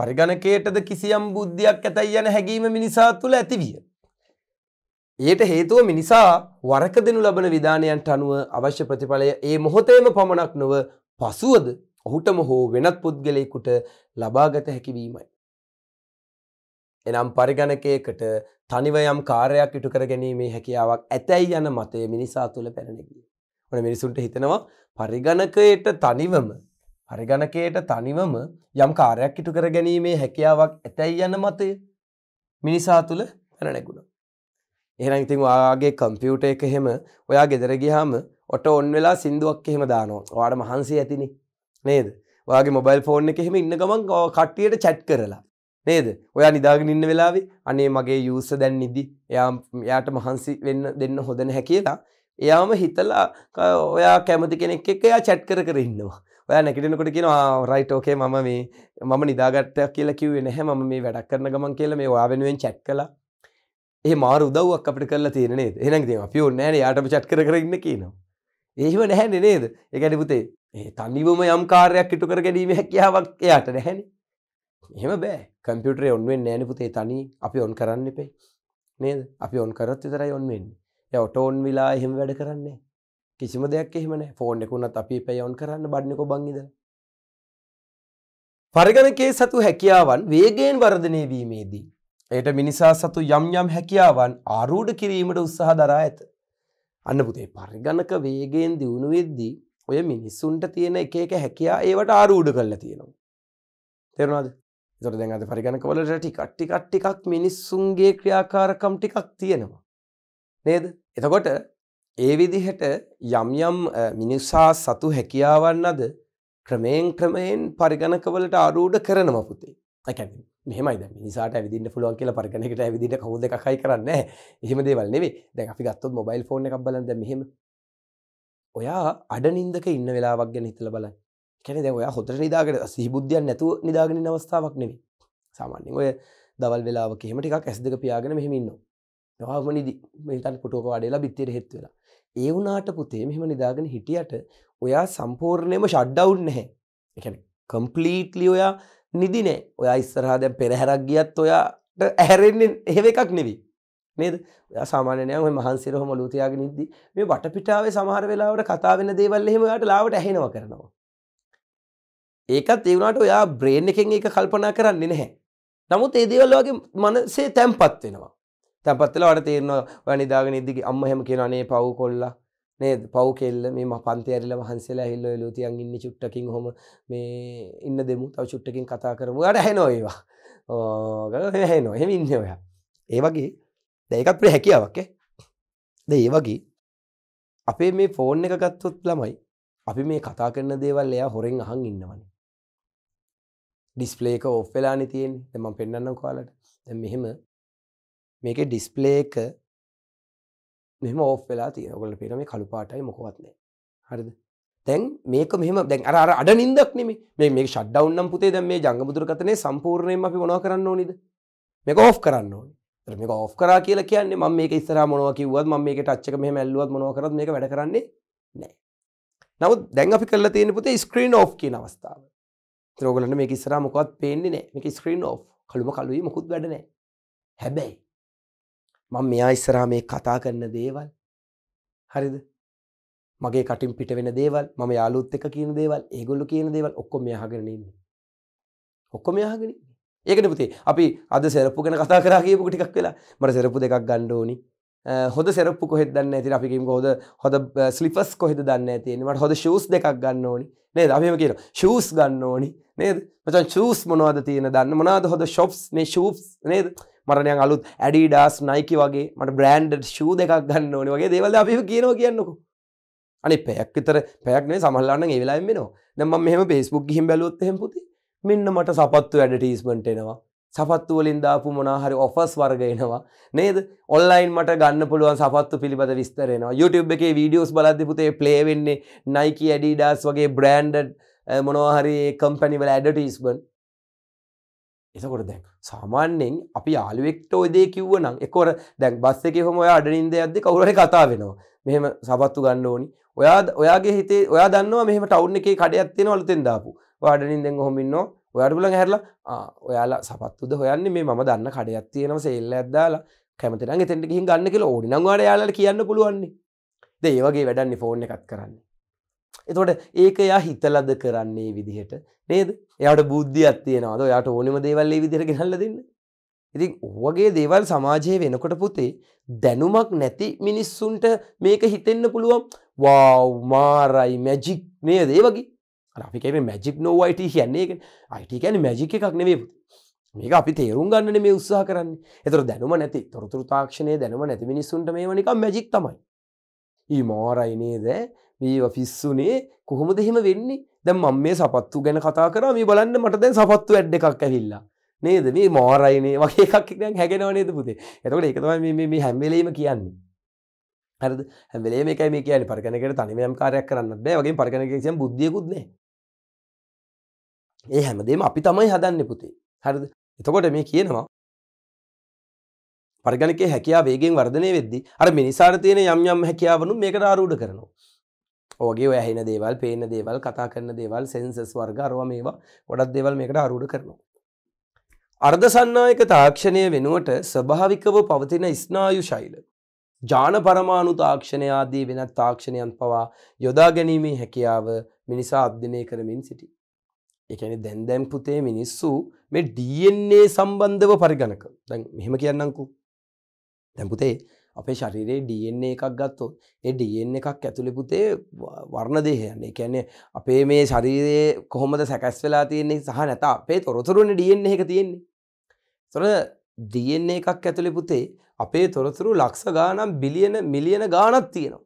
Speaker 1: පරිගණකයටද කිසියම් බුද්ධියක් ඇතයි යන හැඟීම මිනිසා තුල ඇතිවිය. ඊට හේතුව මිනිසා වරක දෙනු ලබන විධානයන්ට අනුව අවශ්‍ය ප්‍රතිඵලය ඒ මොහොතේම පමණක් නොව පසුවද ඔහුටම හෝ වෙනත් පුද්ගලයෙකුට ලබාගත හැකිවීමයි. එනම් පරිගණකයකට තනිවයම් කාරයක් ඉටු කර ගැනීමේ හැකියාවක් ඇතැයි යන මතය මිනිසා තුළ පැරණගිය. ඕන මිනිසුන්ට හිතනවා පරිගණකයට තනිවම පරිගණකයට තනිවම යම් කාරයක් ඉටු කර ගැනීමේ හැකියාවක් ඇතැයි යන මතය මිනිසා තුළ පැනැගුණ. එහෙනම් ඉතින් ඔයාගේ කම්පියුට එක එහෙම ඔයා ගෙදර ගියාම ඔට ඔන් වෙලා සින්දුවක් එහෙම දානවා. ඔයාට මහන්සි ඇතිනේ නේද වගේ මොබයිල් ෆෝන් එක එහෙම ඉන්න ගමන් කට්ටියට චැට් කරලා නේද ඔයා නිදාගෙන ඉන්න වෙලාවේ අනේ මගේ යුස දැන් නිදි එයා එයාට මහන්සි වෙන්න දෙන්න හොදන හැකියලා එයාම හිතලා ඔයා කැමති කෙනෙක් එක්ක එයා චැට් කර කර ඉන්නවා ඔයා නැකටනකොට කියන රයිට ෝකේ මම මේ මම නිදාගත්තයක් කියලා කිවේ නැහැ ම මේ වැඩක් කරන ගමන් කියල මේ වා වෙනුවෙන් චැට් කළ ඒ මාර උදවක් අපට කල තියනේ එනක් දම පියෝ නෑන යාටම චට් කරන්න කියනවා ඒහිව නැහැන නේද එකඩිපුතේ තනිවම යම් කාරයක් ඉටු කර ගැනීම හැකියාවක් එයාට නැහැනි එහෙම බෑ කම්පියුටරේ ඔන්ුවෙන් නෑනපුතේ තනී අපි ඔන් කරන්න එපේ නේද අපි ඔන් කරත් විතරයි ඔන්වෙන්නේ ය ඔටෝන් විලා එහෙම වැඩ කරන්නේ කිසිම දෙයක් එහෙමන ෆෝන් එකුනත් අපි පැයවන් කරන්න බඩ්නෙකො බංගිද පරිගණකේ සතු හැකියාවන් වේගයෙන් වර්ධනය වීමේදී එයට මිනිසා සතු යම් යම් හැකියාවන් ආරූඩ කිරීමට උත්සාහ දරා ඇත අන්න පුතේ පරිගණක වේගයෙන් දියුණු වෙද්දී ඔය මිනිස්සුන්ට තියෙන එක එක හැකයා ඒවට ආරූඩ කරලා තියෙනවා. තෙරුණාද තොට දැන් අද පරිගණකවලට ටිකට්ටිකට්ටිකක් මිනිස්සුන්ගේ ක්‍රියාකාරකම් ටිකක් තියෙනවා. නේද එතකොට ඒ විදිහට යම් යම් මිනිසා සතු හැකියාවන්නද ක්‍රමයෙන් ක්‍රමයෙන් පරිගණකවලට ආරූඩ කරනම පුතේ ඇැ මෙහමයි මිනිසාට ඇවිදින්න පුළුවන් කියලා පරිගණකට ඇවිදිට කවුද එකයි කරන්න එහෙම දේවල් නෙවේ දැ අපි ගත්තොත් මොබයිල් ෆෝන එකක් බලද මෙහෙම ඔයා අඩ නින්දක ඉන්න වෙලාවක් ගැන හිතල බල කැන දැ ඔයා හොතර නිදාකට සිහිබුද්ධියන් නැතුව නිදාගෙන අවස්ථාවක් නෙවේ සාමාන්‍යෙන් ඔය දවල් වෙලා කෙමටික් ඇස් දෙක පියාගෙන මෙහෙමින්න නොහම නිදි මෙතන් පුටුවක වඩේලා බිත්තර හෙත්වෙලා ඒ වුනාට පුතේ මෙහෙම නිදාගෙන හිටියට ඔයා සම්පූර්ණයම ෂඩ්ඩවුන් නැහැ එකන කම්පලීට්ලි ඔයා නිදිනේ ඔයා ඉස්සරහා දැන් පෙරහැරක් ගියත් ඔයාට ඇහැරෙන්ෙන් එහෙව එකක් නෙවී නේද සාමානය මහන්සිර හොම ලූතියාගෙන ඉද්දි මේ වටපිටාවේ සමහර වෙලාවට කතාාවෙන දේවල් එහෙම යාට ලාවට ඇහෙනව කරනවා. ඒකත් ඒවුණට ඔයා බ්‍රේන් එකෙන් ඒක කල්පනා කරන්නේ නැහැ. නමුත් ඒ දේවල් වගේ මනසේ තැම්පත් වෙනවා. තැපත්වෙලා වට තේරනවා නිදාගෙන ඉදිගේ අම්ම හැම කියෙනනේ පව් කොල්ලා නේද පව් කෙල්ල මේ පන්තේරල වහන්සේලා හිල්ල ලෝතියන් ඉන්න චුට්ටකින් හොම මේ ඉන්න දෙමු තව චුට්ටකින් කතා කරමු අට හැනොඒවා ඕ හැනෝ හෙම ඉන්න ඔයා ඒ වගේ දැකත් පට හැකියාවක් ද ඒ වගේ අපේ මේ ෆෝන් එක ගත්තොත් ළමයි අපි මේ කතා කරන දේවල් එයා හොරෙන් අහන් ඉන්නවන ඩිස්පලේක ඔෆ් වෙලානි තියෙන් දෙම පෙන්න්න කාලට දැ මෙහෙම මේක ඩිස්පලේක මෙම ඔෆ් වෙලා තිය ඔගල පෙන මේ කළු පාටයි මොකවත්නෑ හරිද තැන් මේක මෙම දැන් අර අඩ නින්දක් නෙම මේ ෂඩ්ඩවන්නම් පුතේ දැ මේ ජංග බුදුරකතනය සම්පූර්ණයම අපි මොනා කරන්න ඕනිද මේක ඔෆ් කරන්න ඕනි මේක ඔෆ් කරා කියලා කියන්නේ මම මේක ඉස්සරහා මොනවා කිව්වත් මම මේක ටච් එක මෙහෙම ඇල්ලුවත් මොනවා කරත් මේක වැඩ කරන්නේ නැහැ. නමුත් දැන් අපි කරලා තියෙන පුතේ ස්ක්‍රීන් ඔෆ් කියන අවස්ථාව. ඒතර ඔයගලන්ට මේක ඉස්සරහා මොකවත් පේන්නේ නැහැ. මේක ස්ක්‍රීන් ඔෆ්. කළුම කළුයි මොකුත් වැඩ නැහැ. හැබැයි මම මෙයා ඉස්සරහා මේ කතා කරන දේවල් හරිද? මගේ කටින් පිට වෙන දේවල් මම යාළුවොත් එක්ක කියන දේවල් ඒගොල්ලෝ කියන දේවල් ඔක්කොම මෙයා අහගෙන ඉන්නේ. ඔක්කොම මෙයා අහගෙන ඉන්නේ. ඒකන පුතේ අපි අද සැරප්පු ගැන කතා කරා කියපු ටිකක් වෙලා මට සැරප්පු දෙකක් ගන්න ඕනි හොඳ සැරප්පු කොහෙද දන්න ඇති අපි කියමු හොද හොද ස්ලිපර්ස් කොහෙද දන්න ඇති මට හොද ෂූස් දෙකක් ගන්න ඕනි නේද අපි එහෙම කියනවා ෂූස් ගන්න ඕනි නේද මචං ෂූස් මොනවද තියෙන දන්න මොනවද හොද ෂොප්ස් මේ ෂූස් නේද මරණය අලුත් ඇඩිඩාස් නයිකි වගේ මට බ්‍රන්ඩ් ෂූ දෙකක් ගන්න ඕනි වගේ දේවල් අපි කියනවා කියන්නකෝ අනේ පැයක් විතර පැයක් නේ සමහරවල්ලාට නම් ඒ වෙලාවෙම එනවා දැන් මම මෙහෙම Facebook ගිහින් බැලුවොත් එහෙම පුතේ මෙන්න මට සපත්තු වැඩටීස්මට එනවා සපත්තු වලින් දාපු මොනාහරි ඔෆස් වර්ග එනවා නේද ඔන්ලයින් මට ගන්න පුළුවන් සපත්තු පිළිබඳ විස්තරෙනවා YouTube එකේ වීඩියෝස් බලද්දි පුතේ ප්ලේ වෙන්නේ Nike Adidas වගේ බ්‍රෑන්ඩඩ් මොනවාහරි කම්පැනි වල ඇඩටීස්මන්ට් එතකොට දැන් සාමාන්‍යයෙන් අපි යාළුවෙක්ට ඔය දේ කිව්වනම් එකොර දැන් බස් එකේ හොම ඔයා අඩනින්ද යද්දි කවුරුහරි කතා වෙනවා. මෙහෙම සපත්තු ගන්න ඕනි. ඔයා ඔයාගේ හිතේ ඔයා දන්නවා මෙහෙම ටවුන් එකේ කඩයක් තියෙනවා අලුතෙන් දාපු. වාඩනින් දෙ හොමින්න ඔයාඩගුල හැරලා ඔයාලා සපත්තුද හොයන්නේ මේ ම දන්න කඩයක් තියෙනව සෙල්ල ඇදදාලා කැමතින තෙට හි ගන්න කියල ඕඩි නංවාට යාල කියන්න පුළුවන්නේ දේවගේ වැඩන්නේ ෆෝර්න එකත් කරන්නේ. එතොට ඒක යා හිතලද කරන්නේ විදිහට නේද එයට බුද්ධියත් තියෙනවාද යාට ඕනම දේවල්ලේ විදිර ගෙනල්ල දෙන්න. ඉතින් ඔවගේ දේවල් සමාජයේ වෙනකොට පුතේ දැනුමක් නැති මිනිස්සුන්ට මේක හිතෙන්න පුළුවන් වාව් මාරයි මැජික් නේද ඒ වගේ අපිකැන මැජික් නෝ අයිට කියන්නේ අයිටකැන මැජික් එකක් නෙවේ මේක අපි තේරුම් ගන්න මේ උත්සාහ කරන්න එතර දැනුම නැති තොරතුර තාක්ෂණය දැනුම නැති මිනිස්සුන්ට මේ නික මැජික් තමයි ඒ මෝරයිනේ දෑ මේ ෆිස්සුනේ කොහොම දෙහෙම වෙන්නේ දැම් මම් මේ සපත්තු ගැන කතා කර මේ බලන්න මට දැන් සපත්තු ඇඩ් එකක් ඇහිල්ලා නේද මේ මෝරයිනේ වගේ එකක් දැන් හැගෙනවනේද පුතේ එතකට එකතම මේ හැම්වෙලීම කියන්නේ හරද හැවලේ මේක මේ කියන පරගනකට තනිමයම් කාරයක් කරන්න බෑ වගේ පරගනකසිය බුද්ධියකුත්නේ ඒ හැමදේම අපි තමයි හදන්න පුතේ හරිද එතකොට මේ කියනවා පරිගණක හැකයා වේගෙන් වර්ධනය වෙද්දි අර මිනිසාර තියෙන යම් යම් හැකියාවනු මේකට ආරූඩ කරනවා ඕගේ ඇහෙන දේවල් පේන දේවල් කතා කරන දේවල් සෙන්සස් වර්ග අරව මේවා ගොඩක් දේවල් මේකට ආරූඩ කරනවා අර්ධ සන්නායක තාක්ෂණය වෙනුවට ස්වභාවිකව පවතින ස්නායු ශෛල ජාන පරමාණු තාක්ෂණයාදී වෙනත් තාක්ෂණයන් පවා යොදා ගැනීමේ හැකියාව මිනිසා අධ්‍යනය කරමින් සිටි එකන දැන්දැම් පුතේ මිනිස්සු මේ DNA සම්බන්ධව පරිගණක දැන් මෙහෙම කියන්නංකු දැම්පුතේ අපේ ශරිරයේ DNA එකක් ගත්තොත් ඒ DNA එකක් ඇතුළි පුතේ වර්ණ දේහයන්නේ කියන්නේ අපේ මේ ශරීරයේ කොහොමද සැකැස් වෙලා තියෙන්නේ සහ නැත අපේ තොරතුරුනේ DNA එක තියෙන්නේ තොර DNA එකක් ඇතුළි පුතේ අපේ තොරතුරු ලක්ෂ ගානම් බිලියන මිලියන ගානක් තියෙනවා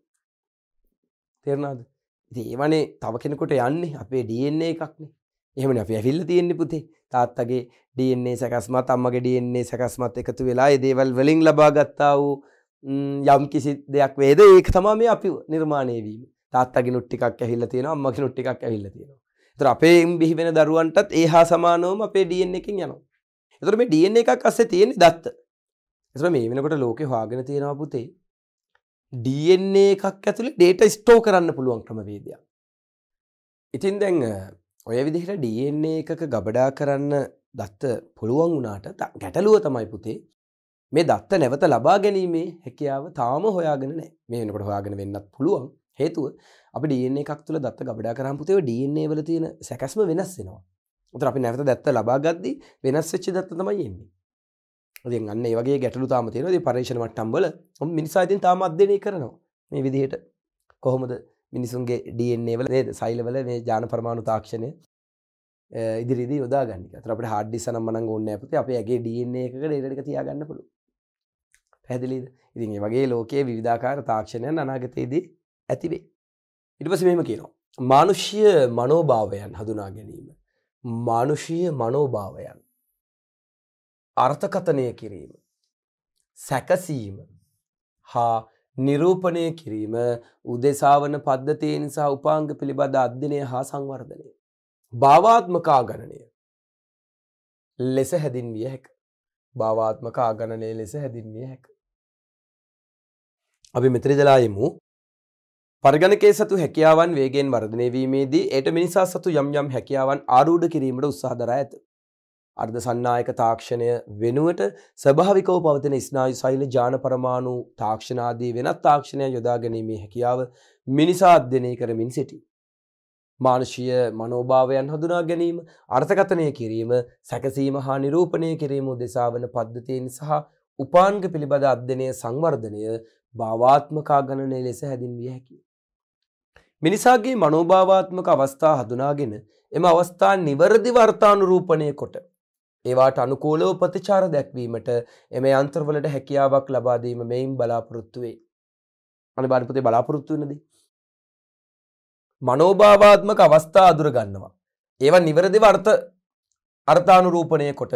Speaker 1: තේරෙනවද ඉතින් ඒවනේ තව කෙනෙකුට යන්නේ අපේ DNA එකක්නේ එහම අප ඇෆිල්ල තියෙන්නේ පුතේ තාත්තගේ ඩන්නේ සැකස්මත් අම්මගේ ඩන්නේ සැකස්මත් එකතු වෙලා දේවල් වලින් ලබා ගත්තා වූ යම් කිසි දෙයක් වේද ඒක තමා මේ අපි නිර්මාණයවීම තාත්තගේ නුට්ටිකක් ඇහිල්ල තියෙන අම්මගේ නුට්ටිකක් ඇහිල්ල තියෙනවා තර අපේ බිහි වෙන දරුවන්ටත් ඒ හා සමානෝම අපේ ඩියෙන් එකින් යනවා එතර මේ ඩියන් එකක් අස්සේ තියෙන දත්ත එතර මේ වෙනකොට ලෝකෙ හවාගෙන තියෙනවා පුතේ ඩන්නේ එකක් ඇතුළේ ඩේට ස්ටෝ කරන්න පුළුවන් ක්‍රමවේදයක් ඉතින් දැන් ඔය විදිහට DNA එකක ගබඩා කරන්න දත්ත පුළුවන් වුණාට ගැටලුව තමයි පුතේ මේ දත්ත නැවත ලබා ගැනීමේ හැකියාව තාම හොයාගෙන නෑ මේ වෙනකොට හොයාගෙන වෙන්නත් පුළුවන් හේතුව අපි DNA එකක් තුළ දත්ත ගබඩා කරාම පුතේ ඔය DNA වල තියෙන සැකැස්ම වෙනස් වෙනවා. උතර අපි නැවත දත්ත ලබා ගද්දී වෙනස් වෙච්ච දත්ත තමයි එන්නේ. ඉතින් අන්න ඒ වගේ ගැටලු තාම තියෙනවා. ඉතින් පරීක්ෂණ මට්ටම් වල මිනිසා ඉතින් තාම අධ්‍යයනය කරනවා. මේ විදිහට කොහොමද මිනිසුන්ගේ ඩන්නේවල ේ සයිලවල මේ ජාන පරමාණු තාක්ෂණය ඉදිරිදි යොදාගන්නක තරට හඩි සනම් මන ගොන්න ඇපති අපේගේ ඩන්නේ එකකට එරක තියාගන්න පුළු පැදිලිද ඉතින් වගේ ලෝකයේ විවිධාකාර තාක්ෂණයන් අනාගතයේදී ඇතිවේ ඉටපස මෙම කියනවා මානුෂ්‍ය මනෝභාවයන් හඳුනා ගැනීම මානුෂීය මනෝභාවයන් අර්ථකතනය කිරීම සැකසීම හා නිරූපණය කිරීම උදෙසාවන පද්ධතියෙන් සහ උපාංග පිළිබඳ අධ්‍යනය හා සංවර්ධනය. භාවාත්මකා ගණනය ලෙස හැදින්විය හැක. භාවාත්මකා ගණනය ලෙස හැදින්විය හැක. අපි මෙත්‍රජලායමු පර්ගණකේ සතු හැකියාවන් වේගෙන් වර්ධනයවීමේදී එයට මිනිසා සතු යම් යම් හැකියාවන් ආරූඩ කිරීමට උත්සාහදර ඇත. අර්ධ සන්නායක තාක්ෂණය වෙනුවට ස්වභාවිකව පවතින ස්නායු සෛල ජාන පරමාණු තාක්ෂණාදී වෙනත් තාක්ෂණය යොදා ගැනීමේ හැකියාව මිනිසා අධ්‍යයනය කරමින් සිටී. මානුෂීය මනෝභාවයන් හඳුනා ගැනීම, අර්ථකථනය කිරීම, සැකසීම හා නිරූපණය කිරීම උදෙසා වන පද්ධතීන් සහ උපාංග පිළිබඳ අධ්‍යයනය සංවර්ධනය භාවාත්මකා ගණනය ලෙස හැඳින්විය හැකියි. මිනිසාගේ මනෝභාවාත්මක අවස්ථා හඳුනාගෙන එම අවස්ථා නිවැරදි වර්තානුරූපණය කොට ඒවාට අනුකූලව ප්‍රතිචාර දැක්වීමට එම යන්ත්‍රවලට හැකියාවක් ලබාදීම මෙයින් බලාපොරොත්තුවේ. අනි බාරිපතේ බලාපොරොත්තු වනද. මනෝභාවාත්මක අවස්ථා අදුරගන්නවා. ඒවා නිවරදි වර්ථ අර්ථානුරූපණය කොට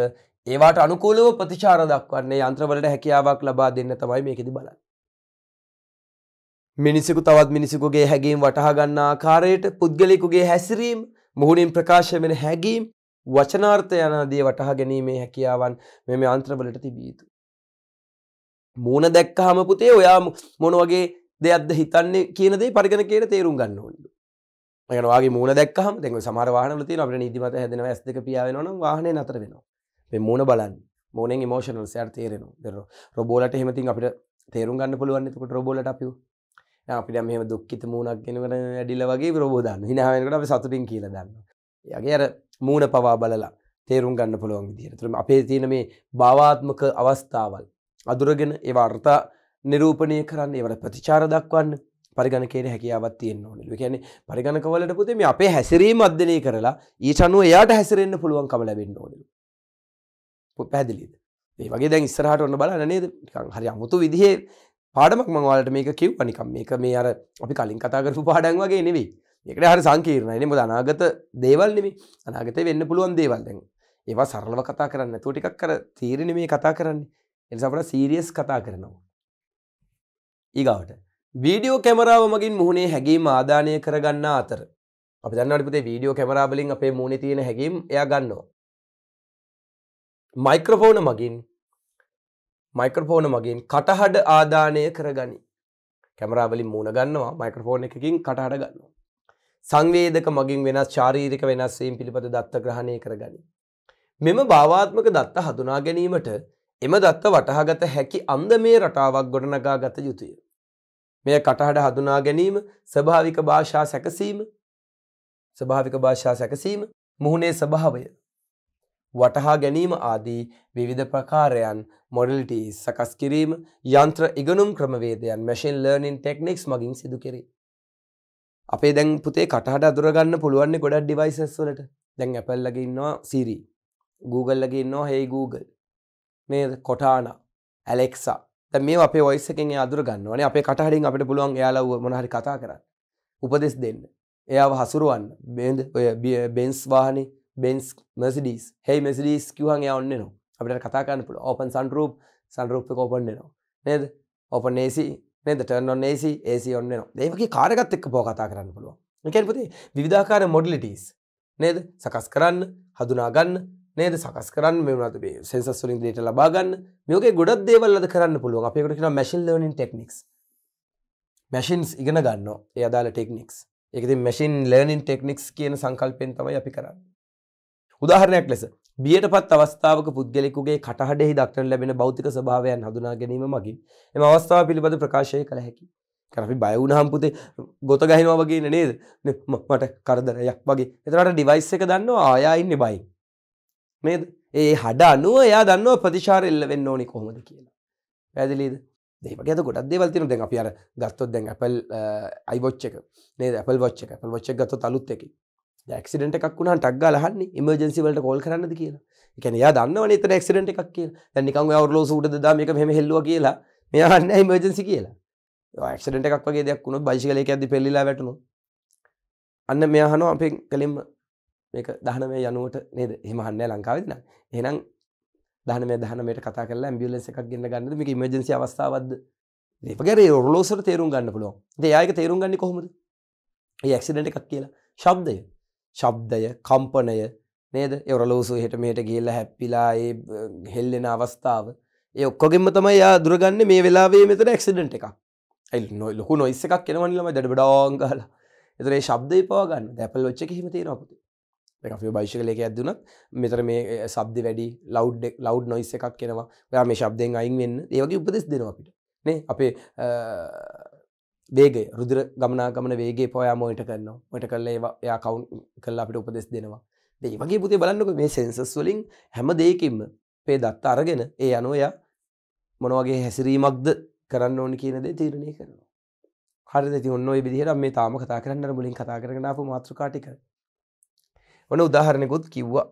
Speaker 1: ඒවාට අනුකූලව ප්‍රතිචාර දක්වන්නේ යන්ත්‍රවලට හැකියාවක් ලබා දෙන්න තමයි මේකෙදි බලන්න. මිනිසකු තවත් මිනිසකුගේ හැගීම් වටහා ගන්නා ආකාරයට පුද්ගලිකුගේ හැසිරීම් මුහුණින් ප්‍රකාශ වෙන හැගීම් වචනාර්ථ යනදී වටහා ගැනීමේ හැකියාවන් මෙම යන්ත්‍රවලට තිබිය යුතු. මූුණ දැක්කහම පුතේ ඔයා මොන වගේ දෙයක්ද හිතන්නේ කියනදේ පරිගන කියට තේරුම් ගන්න ඕන්නු. යනවාගේ මූුණ දැක්කහම දෙක සමර වාහනලති අපට නිදිමත හැදෙන ඇස්ක පියාවන වාහනය නතර වෙනවා. මෙ මූුණ බලන්න මෝනෙන් මෝෂනල් සෑර් තේරෙනු දෙර රොබෝලට හෙමතින් අපිට තේරුම් ගන්න පුළුවන්න්නකට රොබෝලට අපිය අපිට මෙම දුක්කිත මූුණක් ගෙනවට ඇඩිල වගේ රෝබෝධන්න හිනාවෙනකට අප සතුටින් කියල දන්න. යගේ අර මූුණ පවා බලලා තේරුම් ගන්න පුළුවන් විදිහට තුරම අපේ තියෙන මේ භාවාත්මක අවස්ථාවල් අදුරගෙන ඒ අර්ථ නිරූපණය කරන්න ඒවට ප්‍රතිචාර දක්වන්න පරිගණකයට හැකියාවත් තියෙන්න්න ඕනලු කියන්නේ පරිගණකවලට පුතේ මේ අපේ හැසිරීම අධ්‍යනය කරලා ඊට අනුව එයාට හැසිරෙන්න්න පුළුවන් කම ලැබෙන්න ඕනලු පැදිලිද ඒ වගේ දැන් ඉස්සරහට ඔන්න බලන්න නේද හරි අමුතු විදිහේ පාඩමක් මංවාලට මේක කිව් අනිකම් මේක මේ අර අපි කලින් කතා කරපු පාඩන් වගේ නෙවෙයි එකට හරි සංකීරණයන බොද අනාගත දේවල් නෙමි අනාගත වෙන්න පුළුවන් දේවල්දැන් ඒවා සරලව කතා කරන්න තෝටිකක් කර තීරණ මේ කතා කරන්නේ එනිසාපට සීරියස් කතා කරනවා ඊගාවට වීඩියෝ කැමරාව මගින් මුහුණේ හැගේම ආධානය කරගන්න අතර අප දන්නටපතේ වීඩියෝ කැමරාබලින් අපේ මූුණ තියෙන හැකීම් එය ගන්නවා මයික්‍රෆෝන මගින් මයිකරෆෝන මගින් කටහඩ ආධානය කරගනි කැමරාබලින් මූුණ ගන්නවා මයිකරෆෝන එකකින් කටහඩ ගන්නවා සංවේදක මගින් වෙනස් ශාරීරික වෙනස්වීම් පිළිබඳ දත්ත ග්‍රහණය කරගනි. මෙම භාවාත්මක දත්ත හඳුනා ගැනීමට එම දත්ත වටහාගත හැකි අන්දමේ රටාවක් ගොඩනගා ගත යුතුය. මෙය කටහඬ හඳුනා ගැනීම ස්වභාවික භාෂා සැකසීම ස්වභාවික භාෂා සැකසීම මුහුණේ ස්වභාවය වටහා ගැනීම ආදී විවිධ ප්‍රකාරයන් මොඩල්ටී සකස් කිරීම යන්ත්‍ර ඉගනුම් ක්‍රමවේදයන් මැෂන් ලර්නින් ටෙක්නික්ස් මගින් සිදු කෙරේ අපේ දැන් පුතේ කටහට අදුරගන්න පුළුවන්නේ ගොඩක් ඩිවයිසස් වලට දැන් ඇපල්ලගේ ඉන්නවා සිරි Googleලගේ ඉන්නවා හෙයි Google මේ කොටාන ඇලෙක්සා ද මේ අපේ ඔයිස්සකෙන් අදුර ගන්නවන අප කටහරින් අපට පුළුවන් යාලව මොනහරි කතා කරන්න උපදෙස් දෙන්න එයාව හසුරුවන්න බේද ඔය බෙන්ස් වාහනි බෙන්ස් මසිඩිස් හෙයි මෙසිඩිස් කිවහන් යවන්න නවා අපට කතාකන්න පුළ ඕපන් සන්රූප් සන්රූප්ක ඕපන්න්නනවා නේද ඕපන් ඒසි නද ටර්න් ඔන්න ඒසි ඒසි ඔන්න නවා ඒවගේ කාරගත් එක් පෝ කතා කරන්න පුළුව කැපති විධාකාර මොඩලිටස් නේද සකස් කරන්න හදුනාගන්න නේද සකස් කරන්න මෙමනත සෙන්සස්වලින් දේට ලබාගන්න මේක ගොඩක් දේවල්ලද කරන්න පුළුව අපේකට කියෙන මැශල් ලනින් ටෙක්නික් මැසින්ස් ඉගෙන ගන්න ඒ අදාල ටෙක්නික්ස් එකති මැසින් ලර්නින් ටෙක්නික්ස් කියන සංකල්පෙන් තමයි අපි කරන්න උදාහරණයක් ලෙස බියටපත් අවස්ථාවක පුද්ගලෙකුගේ කටහඬෙහි දක්නට ලැබෙන භෞතික ස්වභාවයන් හඳුනා ගැනීම මගින් එම අවස්ථාව පිළිබඳ ප්‍රකාශය කළ හැකි. කරපි බය වුණාම් පුතේ ගොත ගහිනවා වගේ නේද? මට කරදරයක් වගේ. එතනට ඩිවයිස් එක දන්නවා ආයා ඉන්නේ බයි. නේද? ඒ හඩ අනුව එයා දන්නවා ප්‍රතිචාර එල්ල වෙන්න ඕනි කොහොමද කියලා. පැහැදිලිද? දෙවගේ අද ගොඩක් දේවල් තියෙනවා. දැන් අපි අර ගත්තොත් දැන් Apple iWatch එක නේද? Apple Watch එක. Apple Watch එක ගත්තොත් අලුත් එකේ. ක්සිඩට එකක් වුණ ටක් ලහන්න මර්ජන්සිවලට කෝල් කරන්නද කියලා එකන යා දන්නවන එතන ක්සිඩට එකක් කියලා නිකං අවරලෝ සුට දාම එක මෙම හෙල්ලුව කියලා මෙයාන්න මර්ජන්සි කියලා ක්සිඩට එකක් වගේ දෙයක් වුණු භයිශකල එක ඇති පෙල්ලිලා වැටනු අන්න මෙයාහනෝ අපේ කලින්ම මේක දහනමය යනුවට නේද හෙමහන්න ලංකාවදින එහෙනම් දහනම දහනමට කතා කරලා ඇම්බියලෙන්ස එකක් ගන්න ගන්න මේක මර්ජන්සි අවස්ථාවද ඒපගේ රොලෝසර තේරුම් ගන්න පුළුවන් දෙයායක තේරුම් ගන්න කොහොමද ඒ ඇක්සිඩට එකක් කියලා ශබ්දය ශබ්දය කම්පනය නේද එවරලෝසු හෙට මේට ගේල්ල හැප්පිලා ඒ හෙල්ලෙන අවස්ථාව ඒ ඔක්කොගෙම තමයි යා දුරගන්න මේ වෙලාවේ මෙතන එක්සිඩට් එකක් ඇල් නො ලොකු නොයිස්ස එකක් කෙනවනිලම ඩඩබඩාංගහල එතරේ ශබ්දය පවාගන්න දැපල් ොච්ච හිමතේ නොපති එකේ භයිශකලක ඇදදුනත් මෙතර මේ සබ්ද වැඩි ලෞ් ලෞඩ් නොයිස්ස එකක් කෙනවා යා මේ ශබ්දයෙන් අයින් වෙන්න ඒවගේ උපදෙස් දෙනවා අපිට නේ අපේ වේග රුදුර ගමනාගමන වේගේ පොයා මෝයිට කරන්න මට කල්ල ඒයා කවුන් කල්ලා අපිට උපදෙස් දෙනවා දෙයි වගේ පුතේ බලන්නක මේ සෙන්සස් වලින් හැම දෙයකින්ම පේ දත්ත අරගෙන ඒ අනුවයා මොනවගේ හැසිරීමක්ද කරන්න ඕනි කියනදේ තීරණය කරනවා හරි ති ඔන්න විදිහට මේ තාම කතා කරන්න මුලින් කතා කරනපු මාත්‍රකාටික වන උදාහරණයකුත් කිව්වා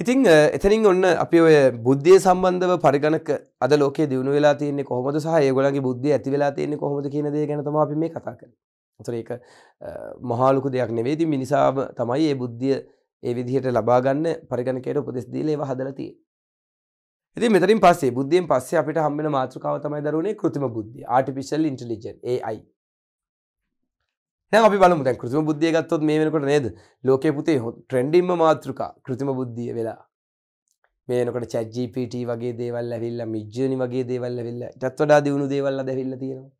Speaker 1: ඉතිං එතනින් ඔන්න අපි ඔය බුද්ධිය සම්බන්ධව පරිගණක අද ලෝකේ දියුණු වෙලා තියන්නේ කොහොමද සහ ඒගොල්ලන්ගේ බුද්ධිය ඇති වෙලා තියන්නේ කොහොමද කියන දේ ගැන තමයි අපි මේ කතා කරන්නේ. අතන ඒක මහලුකු දෙයක් නෙවෙයි. ඉතින් මිනිසාව තමයි මේ බුද්ධිය ඒ විදිහට ලබා ගන්න පරිගණකයට උපදෙස් දීලා ඒව හදලා තියෙන්නේ. ඉතින් මෙතනින් පස්සේ බුද්ධියෙන් පස්සේ අපිට හම්බ වෙන මාතෘකාව තමයි දරුවනේ કૃත්‍රිම බුද්ධිය. artificial intelligence AI. අපි බලමු දැන් කෘතිම බුද්ධිය ගත්තොත් මේ වෙනකොට නේද ලෝකේ පුතේ ට්‍රෙන්ඩින්ම මාතෘකා කෘතිම බුද්ධිය වෙලා මේ වෙනකොට chat GPT වගේ දේවල් ඇවිල්ලා midjourney වගේ දේවල් ඇවිල්ලා ඊටත් වඩා දියුණු දේවල් අද ඇවිල්ලා තියෙනවා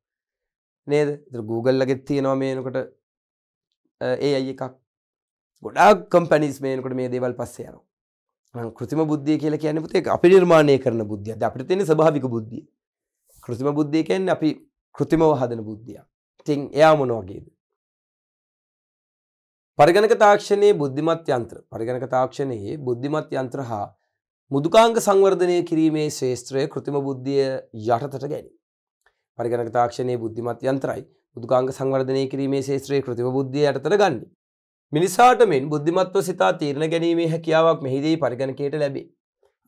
Speaker 1: නේද ඒතර Google ලගෙත් තියෙනවා මේ වෙනකොට AI එකක් ගොඩාක් කම්පැනිස් මේ වෙනකොට මේ දේවල් පස්සේ යනවා කෘතිම බුද්ධිය කියලා කියන්නේ පුතේ අපි නිර්මාණය කරන බුද්ධියක්ද අපිට තියෙන ස්වභාවික බුද්ධිය කෘතිම බුද්ධිය කියන්නේ අපි කෘතිමව හදන බුද්ධියක් ඉතින් එයා මොන වගේද පරිගණක තාක්ෂණයේ බුද්ධිමත් යන්ත්‍ර පරිගණක තාක්ෂණයේ බුද්ධිමත් යන්ත්‍ර හා මුදුකාංග සංවර්ධනය කිරීමේ ශේෂත්‍රය කෘතිම බුද්ධිය යටතට ගැනි. පරිගණක තාක්ෂණයේ බුද්ධිමත් යන්ත්‍රයි බුදුකාංග සංවර්ධනය කිරීමේ ශේත්‍රයේ කෘතිම බුද්ධිය යටතට ගන්න. මිනිසාට මෙන් බුද්ධිමත්ව සිතා තීරණ ගැනීමේ හැකියාවක් මෙහිදී පරිගණකයට ලැබේ.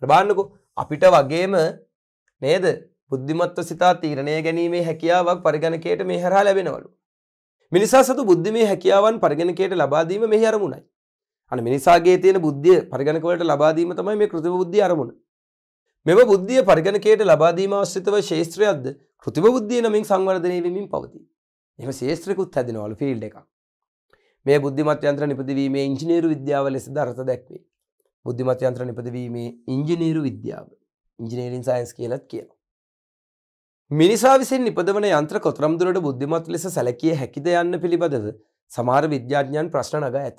Speaker 1: ප්‍රබාන්නකෝ අපිට වගේම නේද බුද්ධිමත්ව සිතා තීරණය ගැනීමේ හැකියාවක් පරිගණකයට මෙහරා ලැබෙනවලු. මිනිසා සතු බුද්ධිමේ හැකියාවන් පරිගණකයට ලබාදීම මෙහි අරමුණයි. අන මිනිසාගේ තියෙන බුද්ධිය පරිගණකවලට ලබාදීම තමයි මේ කෘතිම බුද්ධිය අරමුණ. මෙම බුද්ධිය පරිගණකයට ලබාදීම ආශ්‍රිතව ශේත්‍රයක්ද කෘතිම බුද්ධිය නමින් සංවර්ධනය වෙමින් පවතී. එම ශේත්‍රකුත් හැදෙනවලු ෆීල්ඩ් එකක්. මේ බුද්ධිමත් යන්ත්‍ර නිපදවීමේ ඉංජිනේරු විද්‍යාව ලෙස දර්ථ දැක්වේ. බුද්ධිමත් යන්ත්‍ර නිපදවීමේ ඉංජිනේරු විද්‍යාව ඉංජිනේරින් සයින්ස් කියලත් කියනවා. මිනිසා විසින් නිපදවන යන්ත්‍ර කොතරම් දුරට බුද්ධිමත් ලෙස සැලකිය හැකිද යන්න පිළිබඳව සමහර විද්‍යාඥයන් ප්‍රශ්න නගා ඇත.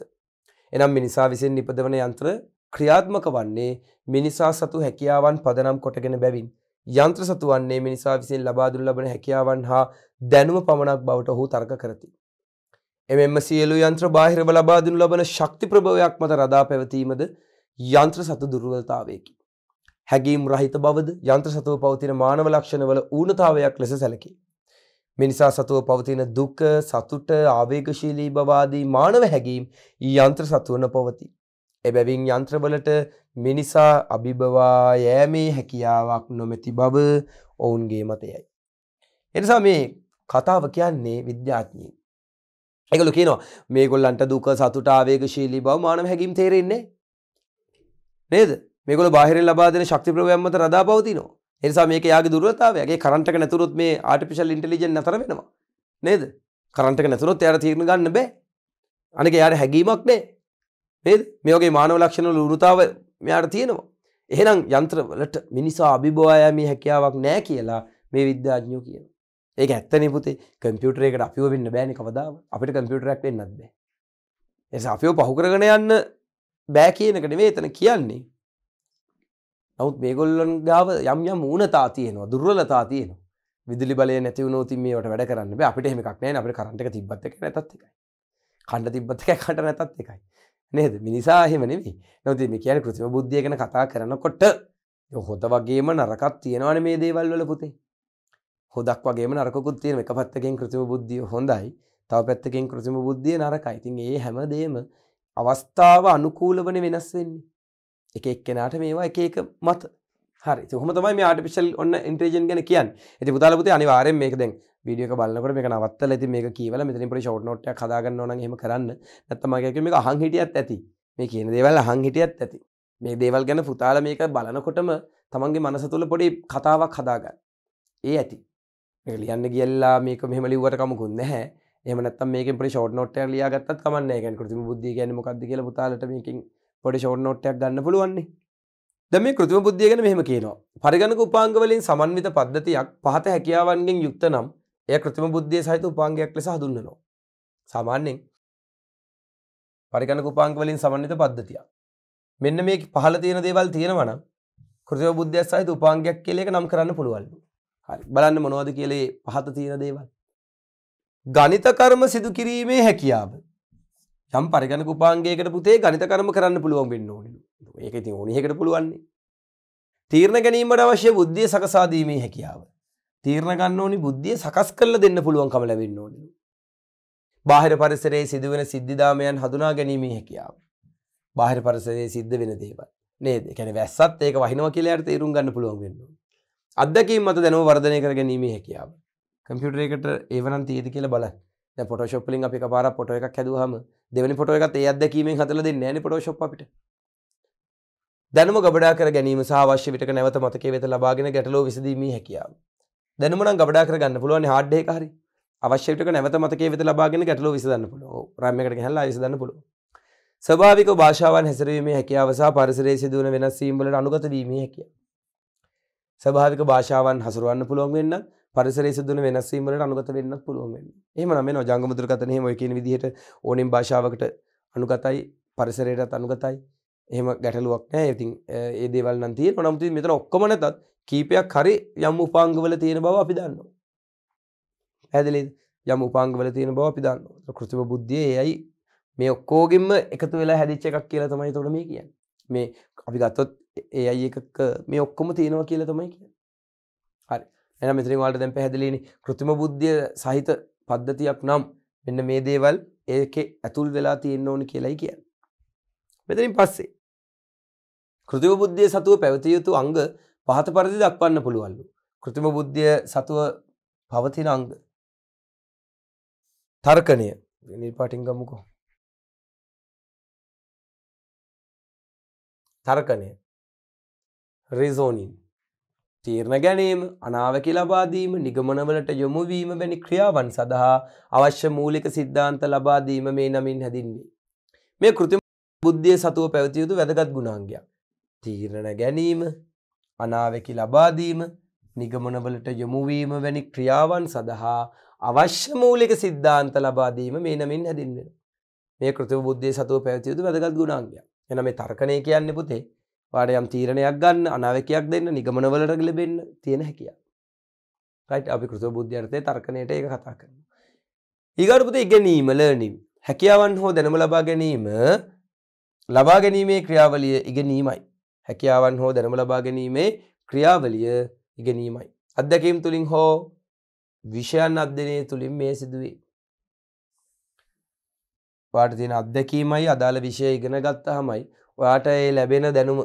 Speaker 1: එනම් මිනිසා විසින් නිපදවන යන්ත්‍ර ක්‍රියාත්මක වන්නේ මිනිසා සතු හැකියාවන් පදනම් කොටගෙන බැවින් යන්ත්‍ර සතු වන්නේ මිනිසා විසින් ලබාදුර ලබන හැකියාවන් හා දැනුම පමණක් බවට ඔහු තර්ක කරති. එමෙන්ම සියලු යන්ත්‍ර බාහිරව ලබාදුනු ලබන ශක්ති ප්‍රභවයක් මත රදා පැවතීමද යන්ත්‍ර සතු දුර්වලතාවයකි. හැගීම් රහිත බවද යන්ත්‍ර සතුව පවතින මානව ලක්ෂණවල ඌනතාවයක් ලෙස සැලකේ. මිනිසා සතුව පවතින දුක සතුට ආවේගශීලී බවාදී මානව හැගීම් යන්ත්‍ර සතුවන පවති. එබැවින් යන්ත්‍රවලට මිනිසා අභිබවා යෑමේ හැකියාවක් නොමැති බව ඔවුන්ගේ මතයයි. එනිසා මේ කතාව කියන්නේ විද්‍යාඥී. එකලු කියනවා මේගොල්ලන්ට දුක සතුට ආවේගශීලී බව මානව හැකිම් තේරෙන්නේ නේද මේගොල බාහිර ලබාදන ශක්ති ප්‍රවයම්මත රදා පවතිනවා එනිසා මේක යාගේ දුරතාවයගේ කරන්ටක නැතුරොත් මේ ආටිපිශල් ඉන්ටලිජෙන් නතර වෙනවා නේද කරන්ටක නැතුරොත් යාර තීරණ ගන්න බෑ අනක යාට හැඟීමක් නෑ නේද මේෝගේ මානව ලක්ෂණ ලුරුතාව මෙයාට තියෙනවා එහෙනම් යන්ත්‍රවලට මිනිසා අභිබෝයාමී හැකියාවක් නෑ කියලා මේ විද්‍යාඥෝ කියන ඒක ඇත්තන පුතේ කම්පියුටරේකට අපිව වෙන්න බෑනි කවදාව අපිට කම්පියුටරක් වෙන්නත් බෑ එස අපිෝ පහු කරගෙන යන්න බෑ කියනකට වේ එතන කියන්නේ නමුත් මේගොල්ලොන් ගාව යම් යම් ඌනතා තියෙනවා දුර්වලතා තියෙන විදුලි බල නැති වනෝති මේට වැඩ කරන්න අපිට හෙමක්නෑ අපට කරට තිබත් එක නැතත් එකයි කණ්ඩ තිබත් එකයි කට නැතත් එකයි නේද මිනිසා හෙමනෙවි නොති මේ කියන කෘතිම බුද්ධිය ගැන කතා කරනකොට හොත වගේම නරකත් තියෙනවන මේ දේවල් වල පුතේ හොදක් වගේම නරකුත් තියෙන එක පත්තකින් කෘතිම බුද්ධිය හොඳයි තව පැත්තකින් කෘතිම බුද්ධිය නරකයිතින් ඒ හැමදේම අවස්ථාව අනුකූලවන වෙනස් වෙන්නේ එක එක්කෙනට මේවා එක එක මත හරි හොම තමයි මේ ආටිපිශල් ඔන්න ඉන්ට්‍රජන් ගැන කියන් ඇති පුතාලපති අනිවාරෙන් මේක දැන් විඩියක බලන්නකට මේ නවත්තල ඇති මේ කියවල මෙතන පරි ෂෝට් නොට කදාගන්න ඕන හෙම කරන්න නැත්තමගේක මේ අහං හිටියත් ඇති මේ කියන දේවල් අහං හිටියත් ඇති මේ දේවල් ගැන පුතාල මේක බලනකොටම තමන්ගේ මනස තුළ පොඩි කතාවක් හදාගන්න ඒ ඇති ලියන්න කියලා මේක මෙමලිවට කමකුන් නැහැ එමනත් මේක පරි ෂෝට් නොට ලියගත් කමන්න ගැනකරතිම බුද්ධ ගැනමකක්ද කියල පුතාලට මේකින් පොඩි ෂෝට් නොට්ටයක් ගන්න පුළුවන්නේ දැම කෘතිම බුද්ධියගෙන මෙහම කියනවා පරිගණක උපාංගවලින් සමන්විත පද්ධතියක් පහත හැකියාවන්ගෙන් යුක්ත නම් එය කෘතිම බුද්ධිය සහිත උපාංගයක් ලෙස හඳුන්වනවා සාමාන්‍යයෙන් පරිගණක උපාංගවලින් සමන්විත පද්ධතියක් මෙන්න මේ පහළ තියෙන දේවල් තියෙනවා නම් කෘතිම බුද්ධිය සහිත උපාංගයක් කියලා එක නම් කරන්න පුළුවන්ලු හරි බලන්න මොනවද කියලා පහත තියෙන දේවල් ගණිත කර්ම සිදු කිරීමේ හැකියාව යම් පරිගණ උපාන්ගේකට පුතේ ගනිත කරම කරන්න පුළුවන් වෙන්න ඕනලු ඒක ඉතින් ඕනිහකට පුළුවන්නේ තීරණ ගැනීමට අවශ්‍ය බුද්ධිය සකසාදීමේ හැකියාව තීරණ ගන්න ඕනි බුද්ධිය සකස් කරල දෙන්න පුළුවන් කම ලැබෙන්න ඕනලු බාහිර පරිසරයේ සිදුවෙන සිද්ධිධාමයන් හඳුනා ගැනීමේ හැකියාව බාහිර පරිසරයේ සිද්ධ වෙන දේවල් නේද කැන වැස්සත් ඒක වහිනවා කියලයට තේරුම් ගන්න පුළුවන් වෙන්න අදකින් මත දැනව වර්ධනය කර ගැනීමේ හැකියාව කම්පියුටරේකට ඒවනම් තීද කියල බල පොටෝශොප්ලින් අපි පාර පොට එකක් හැදුවහම දෙවනි පොට එකත් ඒ අදැකීමෙන් හතල දෙන්න ෑන පොටෝශොප් අපිට දැනම ගබඩා කර ගැනීම සාවශ්‍ය විට නැවත මතක වෙත ලබාගෙන ගැටලෝ විසදීම හැකියාව දැනමන ගබඩා කරගන්න පුළුවන් හාඩ්ඩේ කාරි අවශ්‍යයට නැවත මතක වෙත ලබාගෙන ගැටලෝ විසදන්න පුළ රමකට හැල්ලා විසදන්න පුළුව ස්භාවික භාෂාවන් හැසරීමේ හැකියාවසා පරිසරේ සිදුවන වෙනස් සීම්බලට අනුගත වීම හැකිය ස්භාවික භාෂාවන් හසුරුවන්න පුළුවන් වෙන්න පරිසරයේ සිදුවන වෙනස් වීම වලට අනුගත වෙන්නත් පුළුවන් වෙන්නේ. එහෙමනම් වෙනවා ජංගම දුරකථන එහෙම ඔය කියන විදිහට ඕනෙම භාෂාවකට අනුගතයි පරිසරයටත් අනුගතයි. එහෙම ගැටලුවක් නැහැ. ඉතින් ඒ දේවල් නම් තියෙනවා. නමුත් මෙතන ඔක්කොම නැතත් කීපයක් හරි යම් උපාංගවල තියෙන බව අපි දන්නවා. පැහැදිලිද? යම් උපාංගවල තියෙන බව අපි දන්නවා. කෘතිම බුද්ධිය එයයි මේ ඔක්කෝගෙම එකතු වෙලා හැදිච්ච එකක් කියලා තමයි එතකොට මේ කියන්නේ. මේ අපි ගත්තොත් AI එකක මේ ඔක්කොම තියෙනවා කියලා තමයි කියන්නේ. හරි. එන මෙතරින් වාට දැන් පැහැදිලිනි කෘතිම බුද්ධිය සහිත පද්ධතියක් නම් මෙන්න මේ දේවල් ඒක ඇතුල් වෙලා තියෙන්න ඕනි කියලයි කියන්න. මෙතරින් පස්සේ. කෘතිම බුද්ධිය සතුව පැවතිය යුතු අංග පහත පරිදි දක්වන්න පුළුවන්ලු. කෘතිම බුද්ධිය සතුව පවතින අංග. තර්කණය නිර්පාටින් ගමුකෝ. තර්කණය රිසෝනින් තීරණ ගැනීම අනාවකි ලබාදීම නිගමනවලට යොමුවීම වැනි ක්‍රියාවන් සඳහා අවශ්‍ය මූලික සිද්ධාන්ත ලබාදීම මේ නමින් හැදින්වේ. මේ කෘතිම බුද්ධිය සතුව පැවතියුතු වැදගත් ගුණාන්ගයක්. තීරණ ගැනීම අනාවකි ලබාදීම නිගමනවලට යොමුවීම වැනි ක්‍රියාවන් සඳහා අවශ්‍ය මූලික සිද්ධාන්ත ලබාදීම මේ නමින් හැදින්වෙන. මේ කෘතිම බුද්ධිය සතුව පැවතියුතු වැදගත් ගුණාන්ගයක් එන මේ තර්කණය කියන්නේ පුතේ වාට යම් තීරණයක් ගන්න අනාවකයක් දෙන්න නිගමනවලට ලබෙන්න තියෙන හැකිය රයිට් අපි කෘතු බුද්ධර්තය තර්කණයට ඒ කතා කරන ඒගරපුත ඉගැනීම ලනිම් හැකියාවන් හෝ දැනම ලබා ගැනීම ලබා ගැනීමේ ක්‍රියාවලිය ඉගෙනීමයි හැකියාවන් හෝ දැනම ලබා ගැනීමේ ක්‍රියාවලිය ඉගෙනීමයි අත්දැකීම් තුළින් හෝ විෂයන් අධ්‍යනය තුළින් මේ සිදුවේ පාට තියෙන අත්දැකීමයි අදාළ විෂය ඉගෙන ගත්තා හමයි ඔයාට ඒ ලැබෙන දැනුම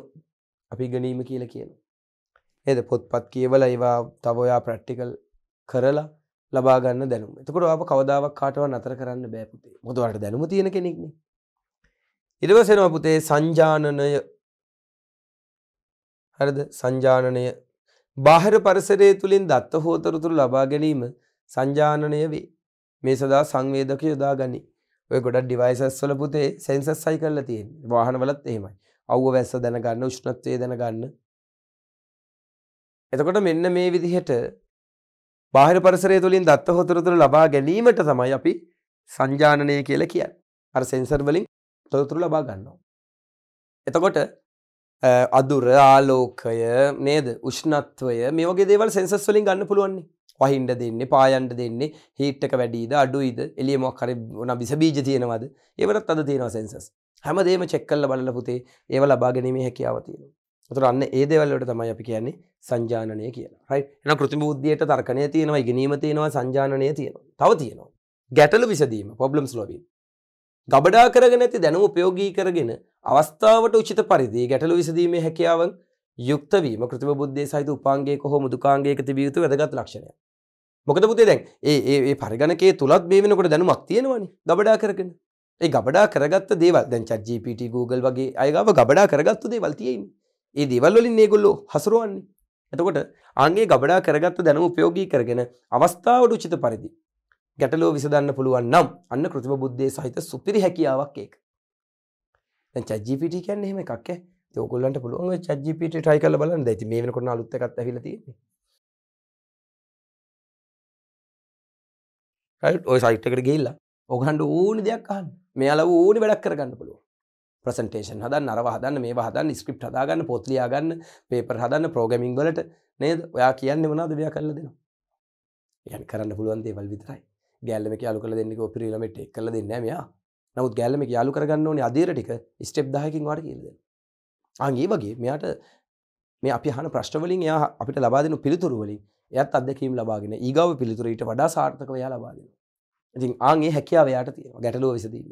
Speaker 1: අපි ගනීම කියල කියන එද පොත්පත් කියවල ඒවා තවොයා ප්‍රට්ටිකල් කරලා ලබාගන්න දැනුම එතකොට අප කවදාවක් කාටව අතර කරන්න බෑපුතේ මොදවට දැනුම තියෙන කෙනෙක්න ඉඩවසෙනවා පුතේ සංජානනය හරද සංජානනය බාහිර පරිසරය තුළින් දත්ත හෝතරුතුරු ලබා ගැනීම සංජානනය වේ මේ සදා සංවේදක යොදා ගනී ඔය ගොඩක් ඩිවයිසස් වල පුතේ සෙන්සස් සයි කරලා තියෙන්නේ. වාහන වලත් එහෙමයි. අවුව වැස්ස දැනගන්න, උෂ්ණත්වය දැනගන්න. එතකොට මෙන්න මේ විදිහට බාහිර පරිසරය තුළින් දත්ත හොතර තුළ ලබා ගැනීමට තමයි අපි සංජානනය කියලා කියන්නේ. අර සෙන්සර් වලින් තොරතුරු ලබා ගන්නවා. එතකොට අදුර ආලෝකය නේද? උෂ්ණත්වය මේ වගේ දේවල් සෙන්සස් වලින් ගන්න පුළුවන්නේ. වහින්ට දෙන්නේ පායන්ට දෙන්නේ හිට්ටක වැඩීද අඩුයිද එලිය මොක්කර වන විසබීජ තියෙනවද ඒවටත් අද තියෙනවා සෙන්සස් හැමදේම චෙක්කල්ල බලල පුතේ ඒව ලබාගැනීමේ හැකියාව තියෙන තුරන්න ඒ දෙවල්ලට තමයි අපි කියන්නේ සංජානය කියලා හ එන කෘති බුද්ධියයට තර්කනය තියෙනවා ඉගෙනීම තියෙනවා සංජානය තියෙනවා තව තියෙනවා ගැටලු විසදීම පොබ්ලම්ස් ලොබී ගබඩා කරගෙන ඇති දැනුම උපයෝගී කරගෙන අවස්ථාවට උචිත පරිදි ගැටලු විසදීමේ හැකියාවන් යුක්තවීම කෘතිම බුද්ධය සහිත උපාන්ගේ කොහොම දුකාන්ගේක තිබියයුතු වැදගත් ලක්ෂණය මොකද පුතේ දැන් ඒ ඒ පරිගණකේ තුලත් මේ වෙනකොට දැනුමක් තියෙනවනේ ගබඩා කරගෙන. ඒ ගබඩා කරගත්ත දේවල් දැන් chat GPT Google වගේ අය ගාව ගබඩා කරගත්තු දේවල් තියෙන්නේ. ඒ දේවල් වලින් මේගොල්ලෝ හසුරවන්නේ. එතකොට ආන්ගේ ගබඩා කරගත්ත දැනුම උපයෝගී කරගෙන අවස්ථාවට උචිත පරිදි ගැටලෝ විසඳන්න පුළුවන් නම් අන්න කෘතිම බුද්ධිය සහිත සුපිරි හැකියාවක් ඒක. දැන් ChatGPT කියන්නේ එහෙම එකක් ඈ. ඒ ඔයගොල්ලන්ට පුළුවන් ඔය ChatGPT try කරලා බලන්න. දැන් ඉතින් මේ වෙනකොට අලුත් එකක් ඇවිල්ලා තියෙන්නේ. ඔය සයිට්කට ගිල්ල ඔගන්ඩ ඕනි දෙයක් අහන් මෙයාල ඕනි වැඩක් කරගන්න පුළුව ප්‍රසන්ටේෂන් හදන් අරව හදන්න මේ හදන්න ස්ක්‍රප් හදාගන්න පොත්ලියයාගන්න පේපර් හදන්න ප්‍රෝගමින් වලට නේද ඔයා කියන්න වනාද දෙයක් කරල දෙනවා යන් කරන්න පුළුවන්දේ වල් විතරයි ගැල්ලම කියයාලු කල දෙන්නෙක පිරිලමට එක් කල දෙන්න මෙයා නමුත් ගැල්ලම යාලු කරගන්න ඕනි අදේරටික ස්ටප් දායකින් වාට කියලද අගේ වගේ මෙයාට මේ අපි හන ප්‍රශ්ටවලින් එයා අපිට ලබාදන පිළිතුරුවලින් එයත් අදකීම් ලබාගෙන ඒගව පිළිතුරට වඩා සාර්ථක යා ලබාදෙන ඉතින් ආගේ හැකියාව යාට තියෙන ගැටලෝ විසදීම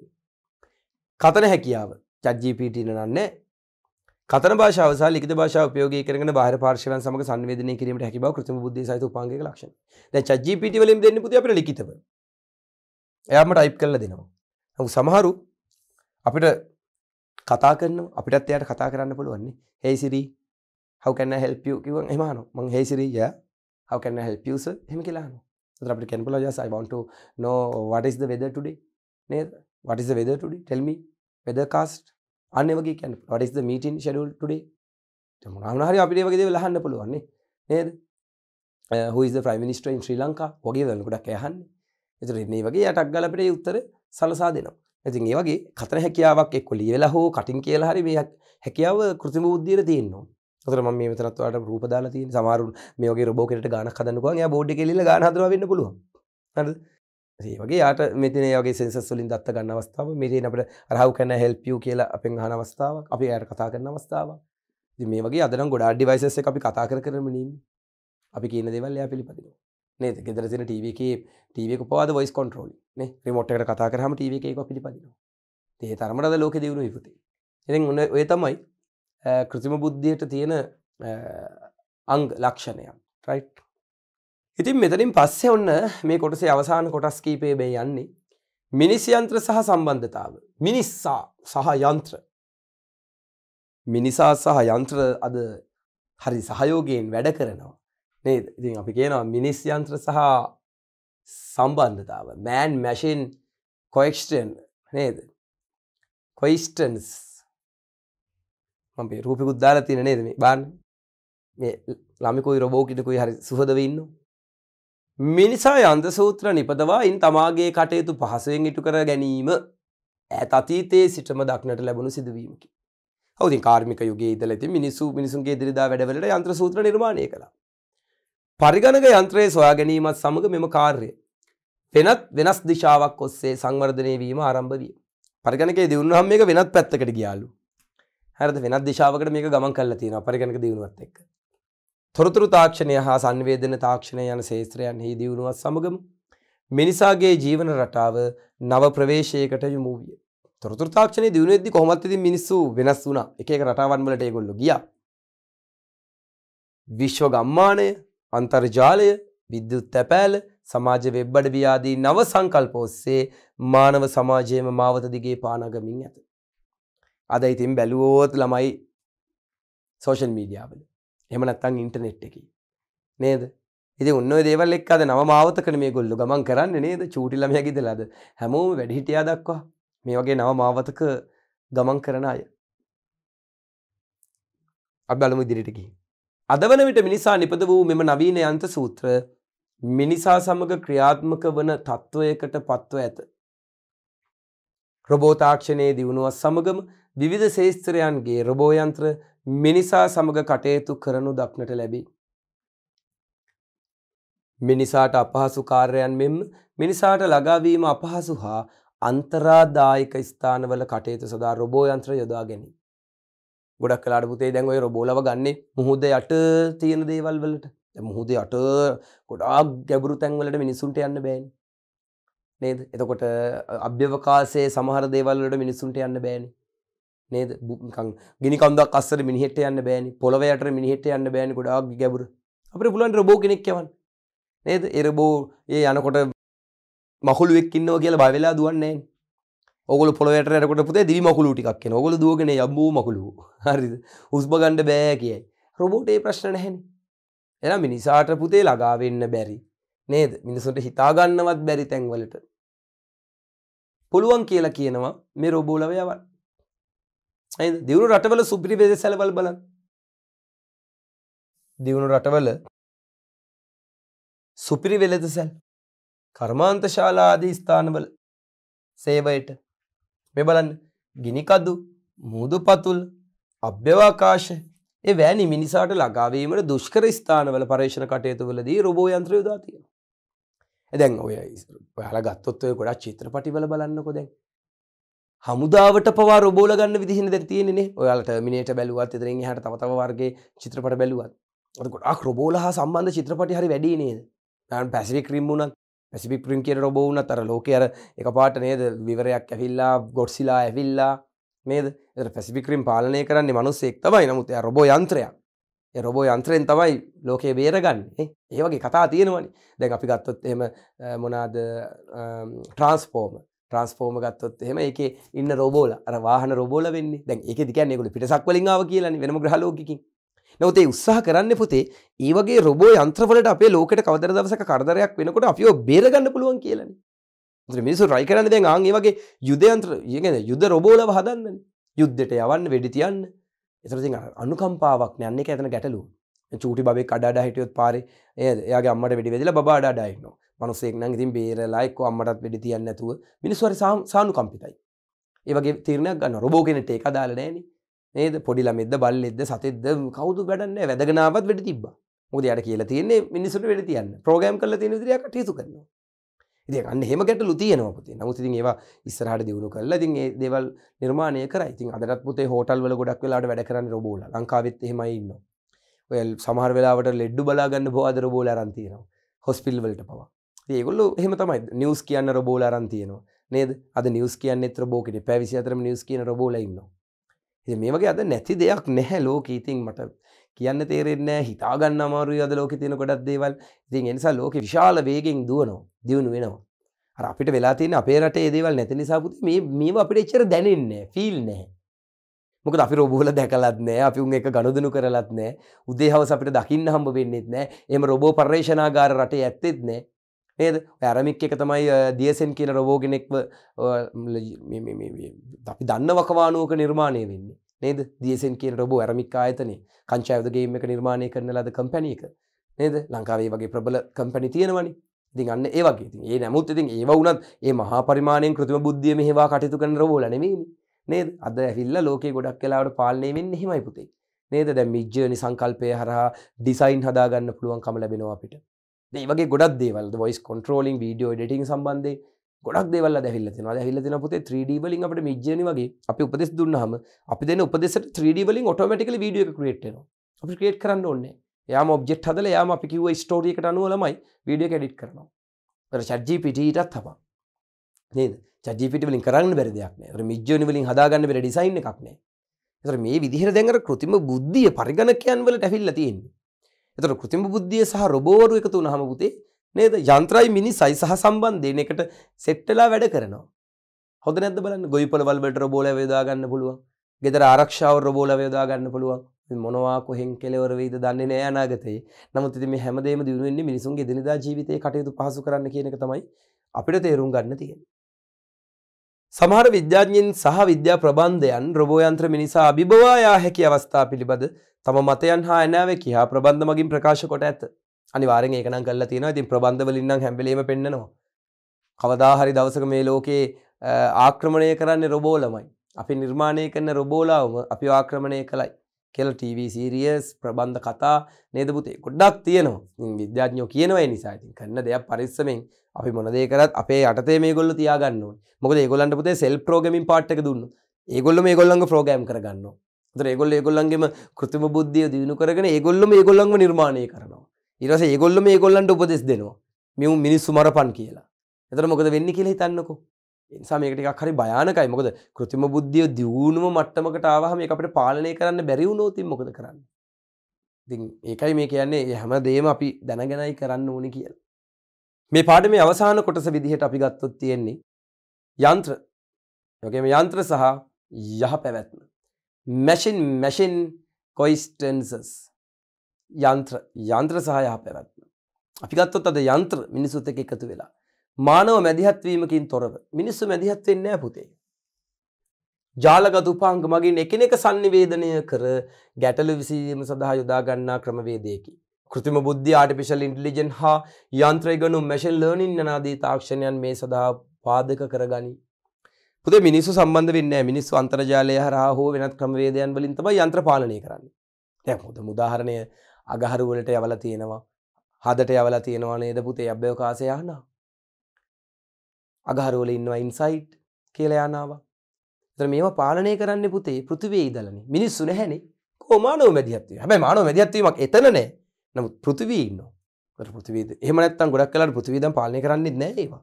Speaker 1: කතන හැකියාව චජ්ජීපීටන නන්නේ කතන භාෂාව ලික භාෂාව පයෝග කරන බාර පාර්ශවන් සම සංවේදන කිරීමට හැකිව කෘතිම බුද්ධ සහිත පන්ගේ ලක්ෂ චජ්ජපිට වලින් දෙන්න පුති අපට ලිකිතව එයාමට අයිප් කරල දෙනවා. නමු සමහරු අපිට කතා කරන අපිටත් එයට කතා කරන්න පුළුවන්නේ හේසිරී හවකැන්න හෙල්පියෝ කිව එමාන මං හේසිරීය how can I help you sir එහෙම කියලා අහනවා. ඒතර අපිට කියන්න පුළුවන් yes I want to know what is the weather today නේද? what is the weather today tell me weathercast අන්න ඒ වගේ කියන්න what is the meeting schedule today මොනවා වුණා හරි අපිට ඒ වගේ දේවල් අහන්න පුළුවන් නේ නේද? who is the prime minister in Sri Lanka වගේ දේවල් ගොඩක් ඇහන්නේ. ඒතර මේ වගේ යටක් ගාලා අපිට ඒ උත්තර සලසා දෙනවා. ඉතින් ඒ වගේ කතන හැකියාවක් එක්ක ලියලා හෝ කටින් කියලා හරි මේ හැකියාව කෘතිම බුද්ධියට තියෙනවා. තර ම මේ තනත්වට රූප දාලා තියෙන සමාරුන් මේගේ රබෝකට ගන කදන්නවා ය බෝඩ් කෙල ගන හදරවෙන්න පුළුව ඒ වගේ යාට මෙතින යගේ සෙන්සස් වලින් දත්ත ගන්න අවස්ථාව මෙරෙන් අපට රහව කැන හෙල්පියූ කියලා අපෙන් හන අවස්ථාව අපි අයට කතා කරන අවස්ථාව මේ වගේ අදන ගොඩා ඩිවයිසස්ස අපි කතා කර කරමනින් අපි කියන දෙවල් යා පිළිපදින නේද ගෙදරසින ටීවකේ ටීවක පවාද වයිස් කොන්ට්‍රෝල් රිමොට්ට කතා කරහම ටීවක පිළිපදිනවා ඒ තරමටද ලෝක දියුණු ඉපති එ ඔය තමයි කෘතිම බුද්ධියට තියෙන අංග ලක්ෂණයක් ටයි් ඉතින් මෙතනින් පස්සේ ඔන්න මේ කොටසේ අවසාන කොටස් කීපේ බේ යන්නේ මිනිස් යන්ත්‍ර සහ සම්බන්ධතාව මිනිස්සා සහ යන්ත්‍ර මිනිසා සහ යන්ත්‍ර අද හරි සහයෝගයෙන් වැඩ කරනවා නේ ඉතින් අපි කියනවා මිනිස් යන්ත්‍ර සහ සම්බන්ධතාව මෑන් මැෂන් කොෙක්ෂටන් නේද කොයිස්ටන්ස් මම රූපිකුත් දාලා තියෙන නේද මේ බාන්න මේ ළමිකුයි රොබෝකිටකුයි හරි සුහදව ඉන්න මිනිසා යන්ද සූත්‍ර නිපදවා ඉන් තමාගේ කටයුතු පහසුවෙන් ඉටු කර ගැනීම ඇත් අතීතයේ සිටම දක්නට ලැබුණු සිදුවීමකි හවති කාර්මික යුගේ ඉදලති මිනිසු මිනිසුන්ගේ දිරිදා වැඩවලට යන්ත්‍ර සූත්‍ර නිර්මාණය කළ පරිගණක යන්ත්‍රයේ සොයා ගැනීමත් සමඟ මෙම කාර්ය වෙනත් වෙනස් දිශාවක් ඔස්සේ සංවර්ධනය වීම ආරම්භ විය පරිගණකේ දියුණුහම් මේක වෙනත් පැත්තකට ගියාලු හැරද වෙනත් දිශාවකට මේක ගමන් කරලා තියෙනවා පරිගණක දියුණුවත් එක්ක. තොරතුරු තාක්ෂණය හා සංවේදන තාක්ෂණය යන ශේත්‍රයන්හි දියුණුවත් සමගම මිනිසාගේ ජීවන රටාව නව ප්‍රවේශයකට යොමු විය. තොරතුරු තාක්ෂණයේ දියුණුවෙද්දි කොහොමත් ඉතින් මිනිස්සු වෙනස් වුණා. එක එක රටාවන් වලට ඒගොල්ලෝ ගියා. විශ්ව ගම්මානය, අන්තර්ජාලය, විද්‍යුත් තැපෑල, සමාජ වෙබ් අඩවි ආදී නව සංකල්ප ඔස්සේ මානව සමාජයේම මාවත දිගේ පානගමින් ඇත. අද ඉතින් බැලුවෝත් ළමයි සෝෂල් මීඩියාවල එමනත්තං ඉන්ටනෙට් එක නේද ඉති උන්න දේවල් එක් අද නව මාවතකන මේ ගොල්ලු ගමන් කරන්න නේද චූටිලමයකිද ලද හැමෝම වැඩිහිටියා දක්වා මේ වගේ නව මාවතක ගමන් කරන අය අබලමු ඉදිරිටකි අද වන විට මිනිසා නිපද වූ මෙම නවීන යන්ත සූත්‍ර මිනිසා සමග ක්‍රියාත්මක වන තත්ත්වයකට පත්ව ඇත රොබෝ තාක්ෂණයේ දියුණුව සමගම විවිධ ශේස්ත්‍රයන්ගේ රොබෝයන්ත්‍ර මිනිසා සමඟ කටයුතු කරනු දක්නට ලැබේ. මිනිසාට අපහසු කාර්යයන් මෙම මිනිසාට ලගාවීම අපහසු හා අන්තරාදායික ස්ථානවල කටයුතු සදා රොබෝයන්ත්‍ර යොදා ගැනි. ගොඩක් කලාට පුතේ දැන් ඔය රොබෝලව ගන්නේ මුහුද යට තියෙන දේවල් වලට. දැන් මුහුද යට ගොඩාක් ගැඹුරු තැන්වලට මිනිසුන්ට යන්න බෑනේ. නේද එතකොට අභ්‍යවකාසේ සමහර දේවල්ලට මිනිස්සුන්ට යන්න බෑනි නේද ගිනිකන්දක් අස්සර මිනිහෙට යන්න බෑනි පොළවයට මිනිහෙට යන්න බෑනි ගොඩාක් ගැබුර අපට පුලන් රබෝ කෙනෙක්කවන් නේද එරබෝ ඒ යනකොට මහුළුවෙක් ඉන්නවා කියලා බවෙලා දුවන්නේ ඔගල පොළොවට රකොට පුතේ දිවි මකුළු ටිකක් කියෙන ඔගොල දුවගෙන යබූ මකුළු හරිද උස්බගණ්ඩ බෑ කියයි රොබෝටේ ප්‍රශ්න නැහැන් එලා මිනිසාට පුතේ ළගාවෙන්න බැරි නේද මිනිසුන්ට හිතාගන්නවත් බැරි තැන්වලට පුළුවන් කියලා කියනවා මේ රෝබෝලවයවල් දියුණු රටවල සුපිරි බෙද සැලවල් බලන් දියුණු රටවල සුපිරි වෙලද සැල් කර්මාන්ත ශාලා ආදී ස්ථානවල සේවයට මේ බලන්න ගිනිකදු මුහුදු පතුල් අභ්‍යවාකාශ ඒ වැනි මිනිසාට ලගාවීමට දුෂ්කර ස්ථානවල පර්යේෂණ කටයුතුවලදී රොබෝ යන්ත්‍ර යොදා තියෙනවා ඇදැන් ඔය හල ගත්තොත් ඔය ගොඩා චිත්‍රපටිවල බලන්නකො දැන් හමුදාවට පවා රෝබෝල ගන්න විදිහන දැ තියෙනෙ ඔයාලට මිනිට බැලුවත් එතරින් හට තවතව වර්ගේ චිත්‍රපට බැලුවත් ගොඩක් රෝබෝල හා සම්බන්ධ චිත්‍රපටි හරි වැඩි නේද න් පැසිි ක්‍රීම්මුණක් පැසිි ප්‍රින් කියට රොබෝවන තර ලෝකයර එක පාට නේද විවරයක් ඇවිල්ලා ගොඩ්සිලා ඇවිල්ලා නේද පැසිික්‍රීම් පාලනය කරන්නේ මනුස්සෙක් තවයි නමුත් රොබෝ යන්ත්‍රයක් රොබෝ යන්ත්‍රයෙන් තමයි ලෝකයේ බේරගන්න ඒවගේ කතා තියෙනවනි දැන් අපි ගත්තොත් එම මොනාද ට්‍රන්ස්පෝර්ම ට්‍රන්ස්පෝර්ම ගත්තොත් එහම එක ඉන්න රෝබෝල අර වාහන රෝබෝල වෙන්න දැන් එක දිකන්නේෙකුට පිටසක් වලින්ාව කියලන්නේ වෙනම ග්‍රහලෝකින් නොතේ උත්සාහ කරන්න පුතේ ඒවගේ රොබෝ යන්ත්‍රවලට අපේ ලෝකට කවදර දවසක කරදරයක් වෙනකොට අපිෝ බේරගන්න පුළුවන් කියලන්නේ මිනිසු රයි කරන්න දැන් ආන්ගේ වගේ යුදයන්ත්‍ර යගෙන යුද රොබෝලව හදන්න යුද්ධට යවන්න වෙඩි තියන්න එතරති අනුකම්පාවක් යන්න එක ඇතන ගැටලු චූටි බෙ කඩඩ හිටියොත් පාරි ඒයාගේ අම්මට වැඩි වෙදිල බාඩාඩයින්න මනුසෙක් නං ඉතින් බේරලායික්ක අම්මටත් වැඩි තියන්න ඇතුව මිනිස්වර සානු කම්පිතයි ඒවගේ තිරණයක් ගන්න රෝගෙනට එක දාලනෑන ඒද පොඩිල මෙද බල්ලෙද සතෙද කවුදු වැඩන්න වැදගෙනාවත් වැඩ තිබ මොද අයට කියලා තියන්නේ මිනිසට වැඩ තියන්න ප්‍රෝගම් කල තිනදිරයක් ටේතු කරනවා ඉතින් හෙම ගැටලු තියනවා පුතේ. නමුත් ඉතින් ඒවා ඉස්සරහට දිනු කරලා ඉතින් ඒ දේවල් නිර්මාණය කරා. ඉතින් අදටත් පුතේ හෝටල් වල ගොඩක් වෙලාවට වැඩ කරන්නේ රොබෝලා. ලංකාවෙත් එහෙමයි ඉන්නවා. ඔය සමහර වෙලාවට ලෙඩ්ඩු බලා ගන්න බොහෝ අද රොබෝලා අරන් තියෙනවා. හොස්පිටල් වලට පවා. ඉතින් ඒගොල්ලෝ එහෙම තමයි නිවුස් කියන්න රොබෝලා අරන් තියෙනවා. නේද? අද නිවුස් කියන්නෙත් රොබෝ කෙනෙක්. පැය 24ම නිවුස් කියන රොබෝලා ඉන්නවා. ඉතින් මේ වගේ අද නැති දෙයක් නැහැ ලෝකේ. ඉතින් මට කියන්න තේරෙන්නේ හිතාගන්න අමාරුයි අද ලෝකෙ තියෙන ගොඩක් දේවල් ඉතින් ඒ නිසා ලෝකෙ විශාල වේගෙන් දුවනවා දියුණු වෙනවා අර අපිට වෙලා තියෙන අපේ රටේ දේවල් නැති නිසා පුතේ මේ මේව අපිට එච්චර දැනෙන්නේ ෆීල් නැහැ මොකද අපි රොබෝල දැකලත් නෑ අපි උන් එක ගනුදනු කරලත් නෑ උදේ හවස අපිට දකින්න හම්බ වෙන්නෙත් නෑ එම රොබෝ පර්ේෂනාගාර රටේ ඇත්තෙත් නෑ නේද ඇරමික් එක තමයි දියසෙන් කියන රොබෝ කෙනෙක්ව අපි දන්න වකවානුවක නිර්මාණය වෙන්නේ නේද දියසෙන් කියන රොබෝ ඇරමික් ආයතනය කංචායවදගේ එක නිර්මාණය කරන ලද කම්පැනියක නේද ලංකාවේ වගේ ප්‍රබල කම්පැනි තියෙනවනි ඉතින් අන්න ඒ වගේ ඉතින් ඒ නමුත් ඉතින් ඒව වුණත් ඒ මහා පරිමාණයෙන් කෘතිම බුද්ධිය මෙහෙවා කටයුතු කරන රොබෝලා නෙමෙයිනේ නේද අද ඇවිල්ලා ලෝකේ ගොඩක් වෙලාවට පාලනය වෙන්නේ එහෙමයි පුතේ නේද දැන් මිජ්ජර්නි සංකල්පය හරහා ඩිසයින් හදාගන්න පුළුවන්කම ලැබෙනවා අපිට. ඒ වගේ ගොඩක් දේවල් වොයිස් කොන්ට්‍රෝලින් වීඩියෝ එඩිටින් සම්බන්ධයෙන් ගොඩක් දෙවල දැහිල්ල තින දැහිල්ල තින පොතේ 3D වලින් අපට මිජ්ජන වගේ අපි උපදෙස් දුන්නහම අපි දෙන උපදෙස 3D වලින් ඔටෝමැටිකලි වීඩියෝ එක ක්‍රියේට් වෙනවා අපි ක්‍රියේට් කරන්න ඕනේ යාම ඔබ්ජෙක්ට් හදලා යාම අපි කිව්ව ස්ටෝරි එකට අනුව ළමයි වීඩියෝ එක එඩිට් කරනවා අර chat GPT ටත් තමයි නේද chat GPT වලින් කරන්න බැරි දෙයක් නෑ අර මිජ්ජන වලින් හදාගන්න බැරි ඩිසයින් එකක් නෑ එතර මේ විදිහර දැඟර කෘතිම බුද්ධිය පරිගණකයන් වලට ඇහිල්ලා තියෙන්නේ එතර කෘතිම බුද්ධිය සහ රොබෝවරු එකතු වුණාම පුතේ නේද යන්ත්‍රයි මිනිසයි සහ සම්බන්ධයෙන් එකට සෙට්ටලා වැඩ කරනවා. හොඳ නැද්ද බලන්න ගොවිපළවල් වලට රොබෝල වේදා ගන්න පුළුවන්. ගෙදර ආරක්ෂාව රොබෝල වේදා ගන්න පුළුවන්. මොනවා කොහෙන් කෙලවර වෙයිද දන්නේ නෑ අනාගතේ. නමුත් ඉතින් මේ හැමදේම දිනු වෙන්නේ මිනිසුන්ගේ දිනදා ජීවිතේ කටයුතු පහසු කරන්න කියන එක තමයි අපිට තේරුම් ගන්න තියෙන්නේ. සමහර විද්‍යාඥයින් සහ විද්‍යා ප්‍රබන්ධයන් රොබෝයන්ත්‍ර මිනිසා අභිභවා යා හැකි අවස්ථා පිළිබඳ තම මතයන් හා ඇනෑවේ කියා ප්‍රබන්ධ මගින් ප්‍රකාශ කොට ඇත. අනිවාරෙන් ඒකන කල්ලා තියෙන ඉතින් ප්‍රබන්ධවලින්නම් හැබලීම පෙන්න්නනවා කවදාහරි දවසක මේ ලෝකයේ ආක්‍රමණය කරන්න රොබෝලමයි අපි නිර්මාණය කරන්න රොබෝලාවම අපි ආක්‍රමණය කළයි කෙල් ටව සීරියස් ප්‍රබන්ධ කතා නේදපුතේ ගොඩ්ඩක් තියනවා විද්‍යාඥෝ කියනවයි නිසාතින් කරන්න දෙයක් පරිස්සමෙන් අපි මොනදේ කරත් අපේ අටේ මේ ගොල්ල තියාගන්න මොකද ඒගොල්ලන්ට පුතේ සෙල් ප්‍රෝගමින් පාට්ක දුන්න ඒගොල්ල මේ ගොල්ලඟ ප්‍රෝගෑම් කරගන්න ඒගොල්ල ඒගොල්ලන්ගේම කෘතිම බුද්ධිය දියුණු කරගෙන ඒගොල්ලම ඒගොල්ලංග නිර්මාණය කරනවා ඉරස ඒගොල්ල මේ ගොල්ලන්ට උපදෙස් දෙනවා මෙම මිනිස්සු මරපන් කියලා එතර මොකද වෙන්න කියලා හිතන්නකෝ සමකටක් හරි භයනකයි මොකද කෘතිම බුද්ධිය දියුණුව මට්ටමකට ආවාහම මේ අපට පාලනය කරන්න බැරිවුණෝතින් මොකද කරන්න ති ඒකයි මේ කියන්නේ හැම දේම අපි දැනගෙනයි කරන්න ඕනි කියලා මේ පාඩ මේ අවසාන කොටස විදිහට අපි ගත්තොත් තියෙන්නේ යන්ත්‍ර යොගේම යන්ත්‍ර සහ යහ පැවැත්ම මැෂින් මැෂින් කොයිස්ටන්සස් යන්ත්‍ර යන්ත්‍ර සහයා පැවැත්ම. අපිගත්තොත් අද යන්ත්‍ර මිනිසුත් එක එකතු වෙලා. මානව මැදිහත්වීමකින් තොරව මිනිස්සු මැදිහත්වෙන්න පුතේ. ජාලගත උපාංග මගින් එකනෙක සංනිවේදනය කර ගැටලු විසීම සඳහා යොදාගන්නා ක්‍රමවේදයකි. කෘතිම බුද්ධි ආටිපිශල් ඉන්ටලිජන් හා යන්ත්‍රයගනු මැශල් ලර්නින් යනාදී තාක්ෂණයන් මේ සඳහා පාදක කරගනි. පුද මිනිස්සු සම්බන්ධ වෙන්න මිනිස්සු අන්තර්ජාලය හරහා හෝ වෙනත් ක්‍රමවේදයන් වලින් තමයි යන්ත්‍ර පාලනය කරන්නේ. දැන් හොඳ උදාහරණය අගහරු වලට යවලා තියෙනවා. හදට යවලා තියෙනවා නේද පුතේ අභ්‍යවකාශය යහනා. අගහරු වල ඉන්නවා ඉන්සයිට් කියලා යනවා. එතන මේව පාලනය කරන්න පුතේ පෘථිවියේ ඉඳලානේ. මිනිස්සු නැහැනේ. කොමානෝ මැදිහත් වෙනවා. හැබැයි මානව මැදිහත් වීමක් එතන නැහැ. නමුත් පෘථිවියේ ඉන්නවා. ඒතර පෘථිවියේ එහෙම නැත්තම් ගොඩක් කලකට පෘථිවිය දැන් පාලනය කරන්නේ නැහැ ඒවා.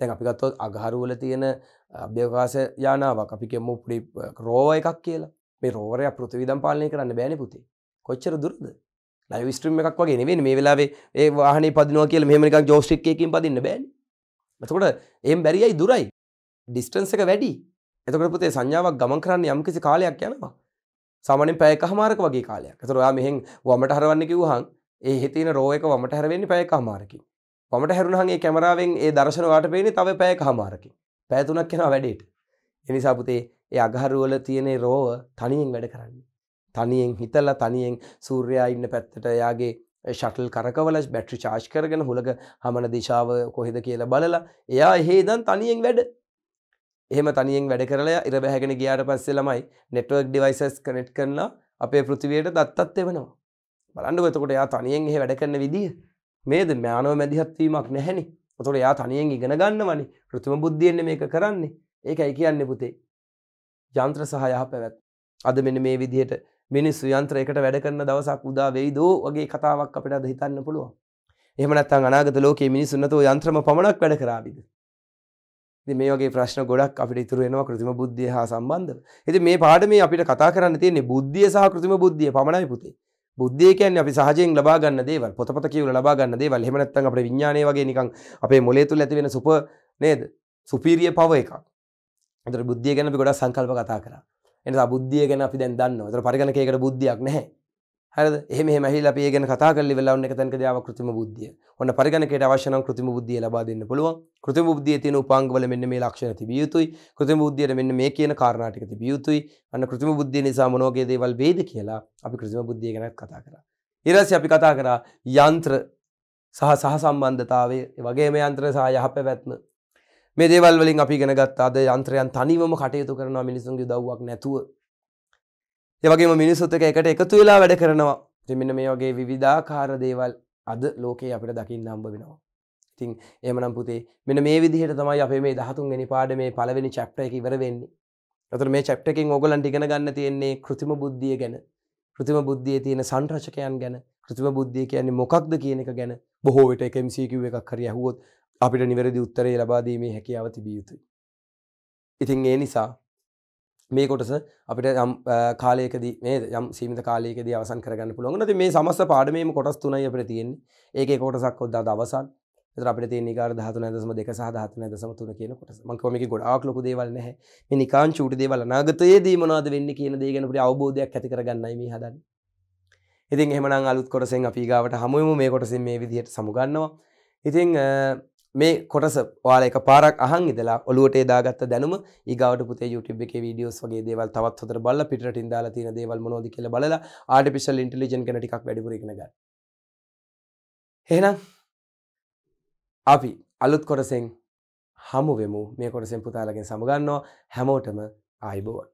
Speaker 1: දැන් අපි ගත්තොත් අගහරු වල තියෙන අභ්‍යවකාශ යානාවක් අපි කියමු පොඩි රෝවර් එකක් කියලා. මේ රෝවරය පෘථිවි දම් පාලනය කරන්න බෑනේ පුතේ. කොච්චර දුරද? ලයිව් ස්ට්‍රීම් එකක් වගේ නෙවෙයි මේ වෙලාවේ ඒ වාහනේ පදිනවා කියලා මෙහෙම නිකන් ජෝස්ටික් එකකින් පදින්න බෑනේ එතකොට එහෙම බැරියයි දුරයි ඩිස්ටන්ස් එක වැඩි එතකොට පුතේ සංඥාවක් ගමන් කරන්න යම්කිසි කාලයක් යනවා සාමාන්‍යයෙන් පැයකමාරක වගේ කාලයක් එතකොට ඔයා මෙහෙන් වමට හරවන්න කිව්වහම ඒ හිතේන රෝ එක වමට හැරෙන්නේ පැයකමාරකින් වමට හැරුණහන් ඒ කැමරාවෙන් ඒ දර්ශන වාට පේන්නේ තව පැය කහමාරකින්. පැය තුනක් යනවා වැඩේට. ඒ නිසා පුතේ ඒ අගහරුවල තියෙන රෝව තනියෙන් වැඩ කරන්නේ. තනියෙන් හිතල තනියෙන් සූර්යා ඉන්න පැත්තට යාගේ ශටල් කරකවල බැට්‍රි චාර්් කරගෙන හොළඟ හමන දිශාව කොහෙද කියලා බලලා එයා හේදන් තනියෙන් වැඩ එහෙම තනියෙන් වැඩ කරලා ඉර බැහැගෙන ගියාට පස්සේ ළමයි නෙට්වර්ක් ඩිවයිසස් කනෙට් කරලා අපේ පෘතිවයට දත්තත් එවනවා බලන්න එතකොට යා තනියෙන් එහ වැඩ කරන විදිහ මේද මෑනව මැදිහත්වීමක් නැහැනි ඔතොට යා තනියෙන් ඉගෙන ගන්නවනි ප්‍රතුම බුද්ධියෙන්න්නේ මේක කරන්නේ ඒක ඇයි කියන්නේ පුතේ යන්ත්‍ර සහ යහ පැවැත් අද මෙන මේ විදිහට මිනිස්සු යන්ත්‍රයකට වැඩ කරන දවසක් උදා වෙයිද වගේ කතාවක් අපිට අද හිතන්න පුළුවන්. එහෙම නැත්නම් අනාගත ලෝකයේ මිනිස්සු නැතෝ යන්ත්‍රම පමණක් වැඩ කරාවිද? ඉතින් මේ වගේ ප්‍රශ්න ගොඩක් අපිට ඉතුරු වෙනවා કૃතිම බුද්ධිය හා සම්බන්ධව. ඉතින් මේ පාඩමේ අපිට කතා කරන්න තියෙන්නේ බුද්ධිය සහ કૃතිම බුද්ධිය පමණයි පුතේ. බුද්ධිය කියන්නේ අපි සහජයෙන් ලබා ගන්න දේවල් පොතපත කියවලා ලබා ගන්න දේවල් එහෙම නැත්නම් අපේ විඥානය වගේ නිකන් අපේ මොලේ තුල ඇති වෙන සුප නේද සුපීරිය පව එකක්. ඒතර බුද්ධිය ගැන අපි ගොඩක් සංකල්ප කතා කරා. එනි බුද්ධිය ගැන අපි දැන් දන්න තර පරිගණකයකට බුද්ධියක් නැහැ හරද එහම මහිල අපේ ගැන කතා කල වෙලාවන්න එක තැන්ක දාව කෘතිම බුද්ධිය ඔන්න පරිගණකට අවශ්‍යන කෘතිම බුද්ධිය ලබා දෙන්න පුළුවන් කෘතිම බුද්ධිය තියෙන උපාංගවල මෙන්න මේ ලක්ෂණ තිබිය යුතුයි කෘතිම බුද්ධියට මෙන්න මේ කියන කාරණා ටික තිබිය යුතුයි අන්න කෘතිම බුද්ධිය නිසා මොනෝගේ දේවල් වේද කියලා අපි කෘතිම බුද්ධිය ගැනත් කතා කරා ඊරස්සේ අපි කතා කරා යන්ත්‍ර සහ සහ සම්බන්ධතාවය වගේම යන්ත්‍ර සහ යහපැවැත්ම මේ දේවල් වලින් අපි ගෙනගත් අද යන්ත්‍රයන් තනිවම කටයුතු කරනවා මිනිසුන්ගේ දව්වක් නැතුව. ඒවගේම මිනිස්සුත් එක එකට එකතු වෙලා වැඩ කරනවා. මෙන්න මේ වගේ විවිධාකාර දේවල් අද ලෝකයේ අපිට දකින්න හම්බ වෙනවා. ඉතින් එහෙමනම් පුතේ මෙන්න මේ විදිහට තමයි අපේ මේ 13 වෙනි පාඩමේ පළවෙනි චැප්ටර් එක ඉවර වෙන්නේ. අතන මේ චැප්ටර් එකෙන් ඕගලන්ට ඉගෙන ගන්න තියෙන්නේ કૃතිම බුද්ධිය ගැන. કૃතිම බුද්ධියේ තියෙන සංරචකයන් ගැන, કૃතිම බුද්ධිය කියන්නේ මොකක්ද කියන එක ගැන බොහෝ විට එක MCQ එකක් හරි ඇහුවොත් අපිට නිවැරදි උත්තරේ ලබාදීමේ හැකියාව තිබිය යුතුයි. ඉතින් ඒ නිසා මේ කොටස අපිට යම් කාලයකද මේ යම් සීමත කාලයකද අවසන් කරගන්න පුළුවන්ගනති මේ සමස්ස පාඩමීම කොටස් තුනයි අපට තියෙන්නේ ඒක කොටසක් ොද්දා දවසන් අපට නිකාර දහතු ඇදම දෙක සහහත් ඇදසම තුන කියන කොට මංකමක ගොඩක් ලොක දේවල්න හැ නිකාන් චුට දේවල් නාගතයේ දී මනාද වෙන්න කියන දේගෙනට අවබෝධයක් ඇති කරගන්නයි හදන්න ඉතින් එහමන අලුත් කොටසෙන් අපි ගාවට හමුවම මේ කොටසින් මේ විදිහයට සමුගන්නවා ඉතිං මේ කොටස ඔයාලා එක පාරක් අහන් ඉඳලා ඔලුවට දාගත්ත දැනුම ඊගාවට පුතේ YouTube එකේ වීඩියෝස් වගේ දේවල් තවත් හොතර බලලා පිටරටින් දාලා තියෙන දේවල් මොනවද කියලා බලලා ආටිෆිෂල් ඉන්ටෙලිජන්ස් ගැන ටිකක් වැඩිපුර ඉගෙන ගන්න. එහෙනම් අපි අලුත් කොටසෙන් හමු වෙමු මේ කොටසෙන් පුතාලගෙන් සමගන්නවා හැමෝටම ආයිබෝවන්.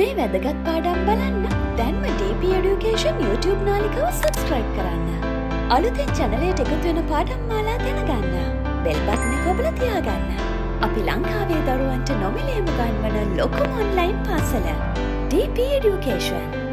Speaker 1: මේ වැදගත් පාඩම් බලන්න දැන්ම DP Education YouTube නාලිකව සබස්ක්‍රයිබ් කරන්න. අලුතෙන් චැනලයට එකතු වෙන පාඩම් මාලා දැන බෙල්බත්න කොබල තියාගන්න. අපි ලංකාවේ දරුවන්ට නොමිලේම ගන්වන ලොකම ඔන්ලයින් පාසල. DP Education.